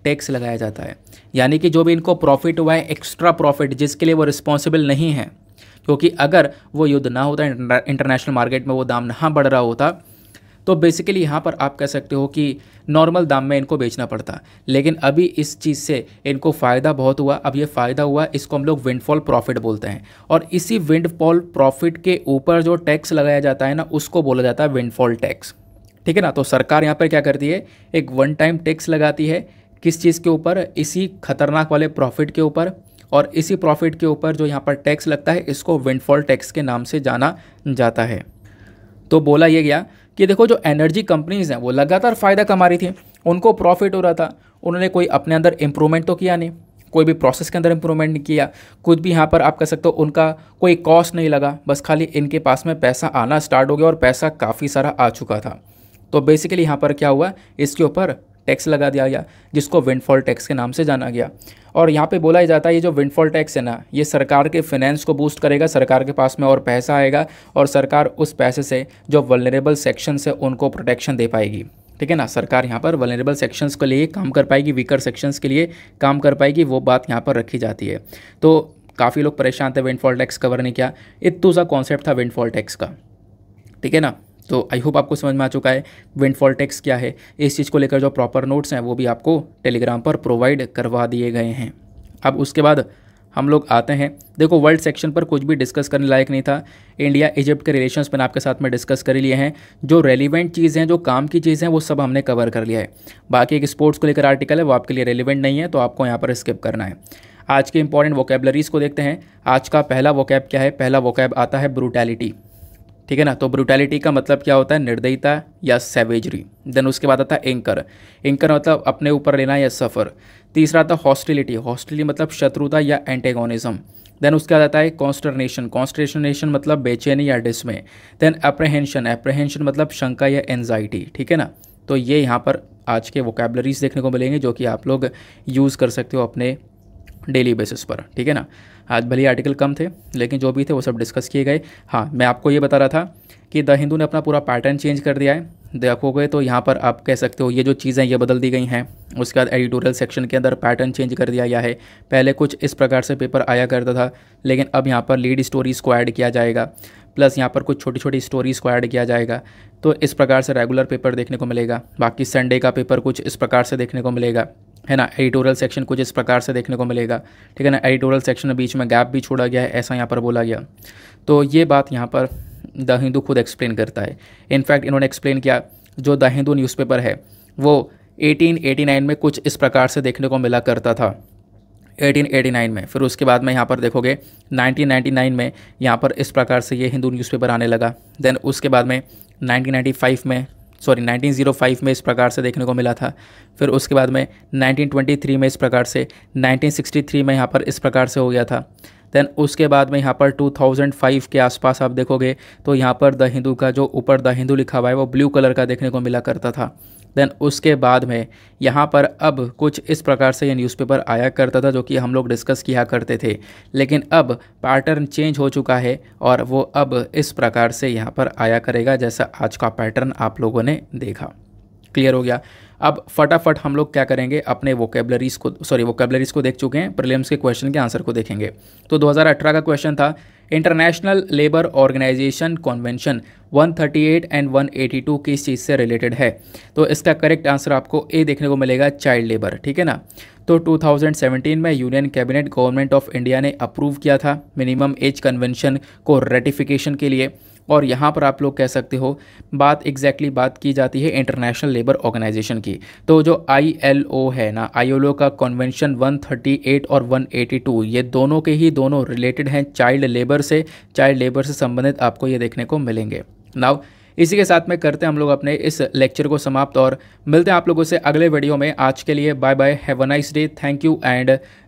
टैक्स लगाया जाता है यानी कि जो भी इनको प्रॉफिट हुआ है एक्स्ट्रा प्रॉफिट जिसके लिए वो रिस्पॉन्सिबल नहीं है क्योंकि अगर वो युद्ध ना होता इंटरनेशनल मार्केट में वो दाम ना बढ़ रहा होता तो बेसिकली यहाँ पर आप कह सकते हो कि नॉर्मल दाम में इनको बेचना पड़ता लेकिन अभी इस चीज़ से इनको फ़ायदा बहुत हुआ अब ये फ़ायदा हुआ इसको हम लोग विंडफॉल प्रॉफिट बोलते हैं और इसी विंडफॉल प्रॉफिट के ऊपर जो टैक्स लगाया जाता है ना उसको बोला जाता है विंडफॉल टैक्स ठीक है ना तो सरकार यहाँ पर क्या करती है एक वन टाइम टैक्स लगाती है किस चीज़ के ऊपर इसी खतरनाक वाले प्रॉफिट के ऊपर और इसी प्रॉफिट के ऊपर जो यहाँ पर टैक्स लगता है इसको विंडफॉल टैक्स के नाम से जाना जाता है तो बोला यह गया कि देखो जो एनर्जी कंपनीज़ हैं वो लगातार फ़ायदा कमा रही थी उनको प्रॉफिट हो रहा था उन्होंने कोई अपने अंदर इम्प्रूवमेंट तो किया नहीं कोई भी प्रोसेस के अंदर इम्प्रूवमेंट नहीं किया कुछ भी यहाँ पर आप कह सकते हो उनका कोई कॉस्ट नहीं लगा बस खाली इनके पास में पैसा आना स्टार्ट हो गया और पैसा काफ़ी सारा आ चुका था तो बेसिकली यहाँ पर क्या हुआ इसके ऊपर टैक्स लगा दिया गया जिसको विंडफॉल टैक्स के नाम से जाना गया और यहाँ पे बोला जाता है ये जो विंडफॉल टैक्स है ना ये सरकार के फिनेंस को बूस्ट करेगा सरकार के पास में और पैसा आएगा और सरकार उस पैसे से जो वलनरेबल सेक्शंस है उनको प्रोटेक्शन दे पाएगी ठीक है ना सरकार यहाँ पर वलनरेबल सेक्शंस के लिए काम कर पाएगी वीकर सेक्शंस के लिए काम कर पाएगी वो बात यहाँ पर रखी जाती है तो काफ़ी लोग परेशान थे विंडफॉल टैक्स कवर नहीं किया इतू सा कॉन्सेप्ट था विंडफॉल टैक्स का ठीक है ना तो आई होप आपको समझ में आ चुका है विंडफॉल टैक्स क्या है इस चीज़ को लेकर जो प्रॉपर नोट्स हैं वो भी आपको टेलीग्राम पर प्रोवाइड करवा दिए गए हैं अब उसके बाद हम लोग आते हैं देखो वर्ल्ड सेक्शन पर कुछ भी डिस्कस करने लायक नहीं था इंडिया इजिप्ट के रिलेशंस मैंने आपके साथ में डिस्कस कर लिए हैं जो रेलिवेंट चीज़ें हैं जो काम की चीज़ हैं वो सब हमने कवर कर लिया है बाकी एक स्पोर्ट्स को लेकर आर्टिकल है वो आपके लिए रेलिवेंट नहीं है तो आपको यहाँ पर स्किप करना है आज के इंपॉर्टेंट वोकेबलरीज़ को देखते हैं आज का पहला वोकैब क्या है पहला वोकैब आता है ब्रूटैलिटी ठीक है ना तो ब्रुटैलिटी का मतलब क्या होता है निर्दयता या सेवेजरी देन उसके बाद आता है एंकर एंकर मतलब अपने ऊपर लेना या सफ़र तीसरा आता है हॉस्टिलिटी हॉस्टिलिटी मतलब शत्रुता या एंटेगोनिज्म देन उसके बाद आता है कॉन्स्टर्नेशन कॉन्स्टर्नेशन मतलब बेचैनी या डिस्मे देन अप्रहेंशन अप्रहेंशन मतलब शंका या एनजाइटी ठीक है ना तो ये यहाँ पर आज के वोकेबलरीज देखने को मिलेंगे जो कि आप लोग यूज़ कर सकते हो अपने डेली बेसिस पर ठीक है ना आज भले आर्टिकल कम थे लेकिन जो भी थे वो सब डिस्कस किए गए हाँ मैं आपको ये बता रहा था कि द हिंदू ने अपना पूरा पैटर्न चेंज कर दिया है देखोगे तो यहाँ पर आप कह सकते हो ये जो चीज़ें ये बदल दी गई हैं उसके बाद एडिटोरियल सेक्शन के अंदर पैटर्न चेंज कर दिया गया है पहले कुछ इस प्रकार से पेपर आया करता था लेकिन अब यहाँ पर लीड स्टोरीज़ को ऐड किया जाएगा प्लस यहाँ पर कुछ छोटी छोटी स्टोरीज़ को ऐड किया जाएगा तो इस प्रकार से रेगुलर पेपर देखने को मिलेगा बाकी संडे का पेपर कुछ इस प्रकार से देखने को मिलेगा है ना एडिटोरियल सेक्शन कुछ इस प्रकार से देखने को मिलेगा ठीक है ना एडिटोरियल सेक्शन में बीच में गैप भी छोड़ा गया है ऐसा यहाँ पर बोला गया तो ये बात यहाँ पर द हिंदू खुद एक्सप्लेन करता है इनफैक्ट इन्होंने एक्सप्लेन किया जो द हिंदू न्यूज़पेपर है वो 1889 में कुछ इस प्रकार से देखने को मिला करता था 1889 में फिर उसके बाद में यहाँ पर देखोगे 1999 में यहाँ पर इस प्रकार से ये हिंदू न्यूज़पेपर आने लगा देन उसके बाद में 1995 में सॉरी 1905 में इस प्रकार से देखने को मिला था फिर उसके बाद में 1923 में इस प्रकार से 1963 में यहाँ पर इस प्रकार से हो गया था देन उसके बाद में यहाँ पर 2005 के आसपास आप देखोगे तो यहाँ पर द हिंदू का जो ऊपर द हिंदू लिखा हुआ है वो ब्लू कलर का देखने को मिला करता था देन उसके बाद में यहाँ पर अब कुछ इस प्रकार से ये न्यूज़पेपर आया करता था जो कि हम लोग डिस्कस किया करते थे लेकिन अब पैटर्न चेंज हो चुका है और वो अब इस प्रकार से यहाँ पर आया करेगा जैसा आज का पैटर्न आप लोगों ने देखा क्लियर हो गया अब फटाफट हम लोग क्या करेंगे अपने वोकेबलरीज को सॉरी वोकेबलरीज को देख चुके हैं प्रिलियम्स के क्वेश्चन के आंसर को देखेंगे तो 2018 का क्वेश्चन था international labour organisation convention 138 and 182 किस चीज़ से रिलेटेड है तो इसका करेक्ट आंसर आपको ए देखने को मिलेगा चाइल्ड लेबर ठीक है ना तो 2017 में union cabinet government of India ने अप्रूव किया था मिनिमम एज कन्वेंशन को रेटिफिकेशन के लिए और यहाँ पर आप लोग कह सकते हो बात एग्जैक्टली बात की जाती है इंटरनेशनल लेबर ऑर्गेनाइजेशन की तो जो आई है ना आई का कन्वेंशन 138 और 182 ये दोनों के ही दोनों रिलेटेड हैं चाइल्ड लेबर से चाइल्ड लेबर से संबंधित आपको ये देखने को मिलेंगे नाव इसी के साथ में करते हैं हम लोग अपने इस लेक्चर को समाप्त और मिलते हैं आप लोगों से अगले वीडियो में आज के लिए bye bye have a nice day thank you and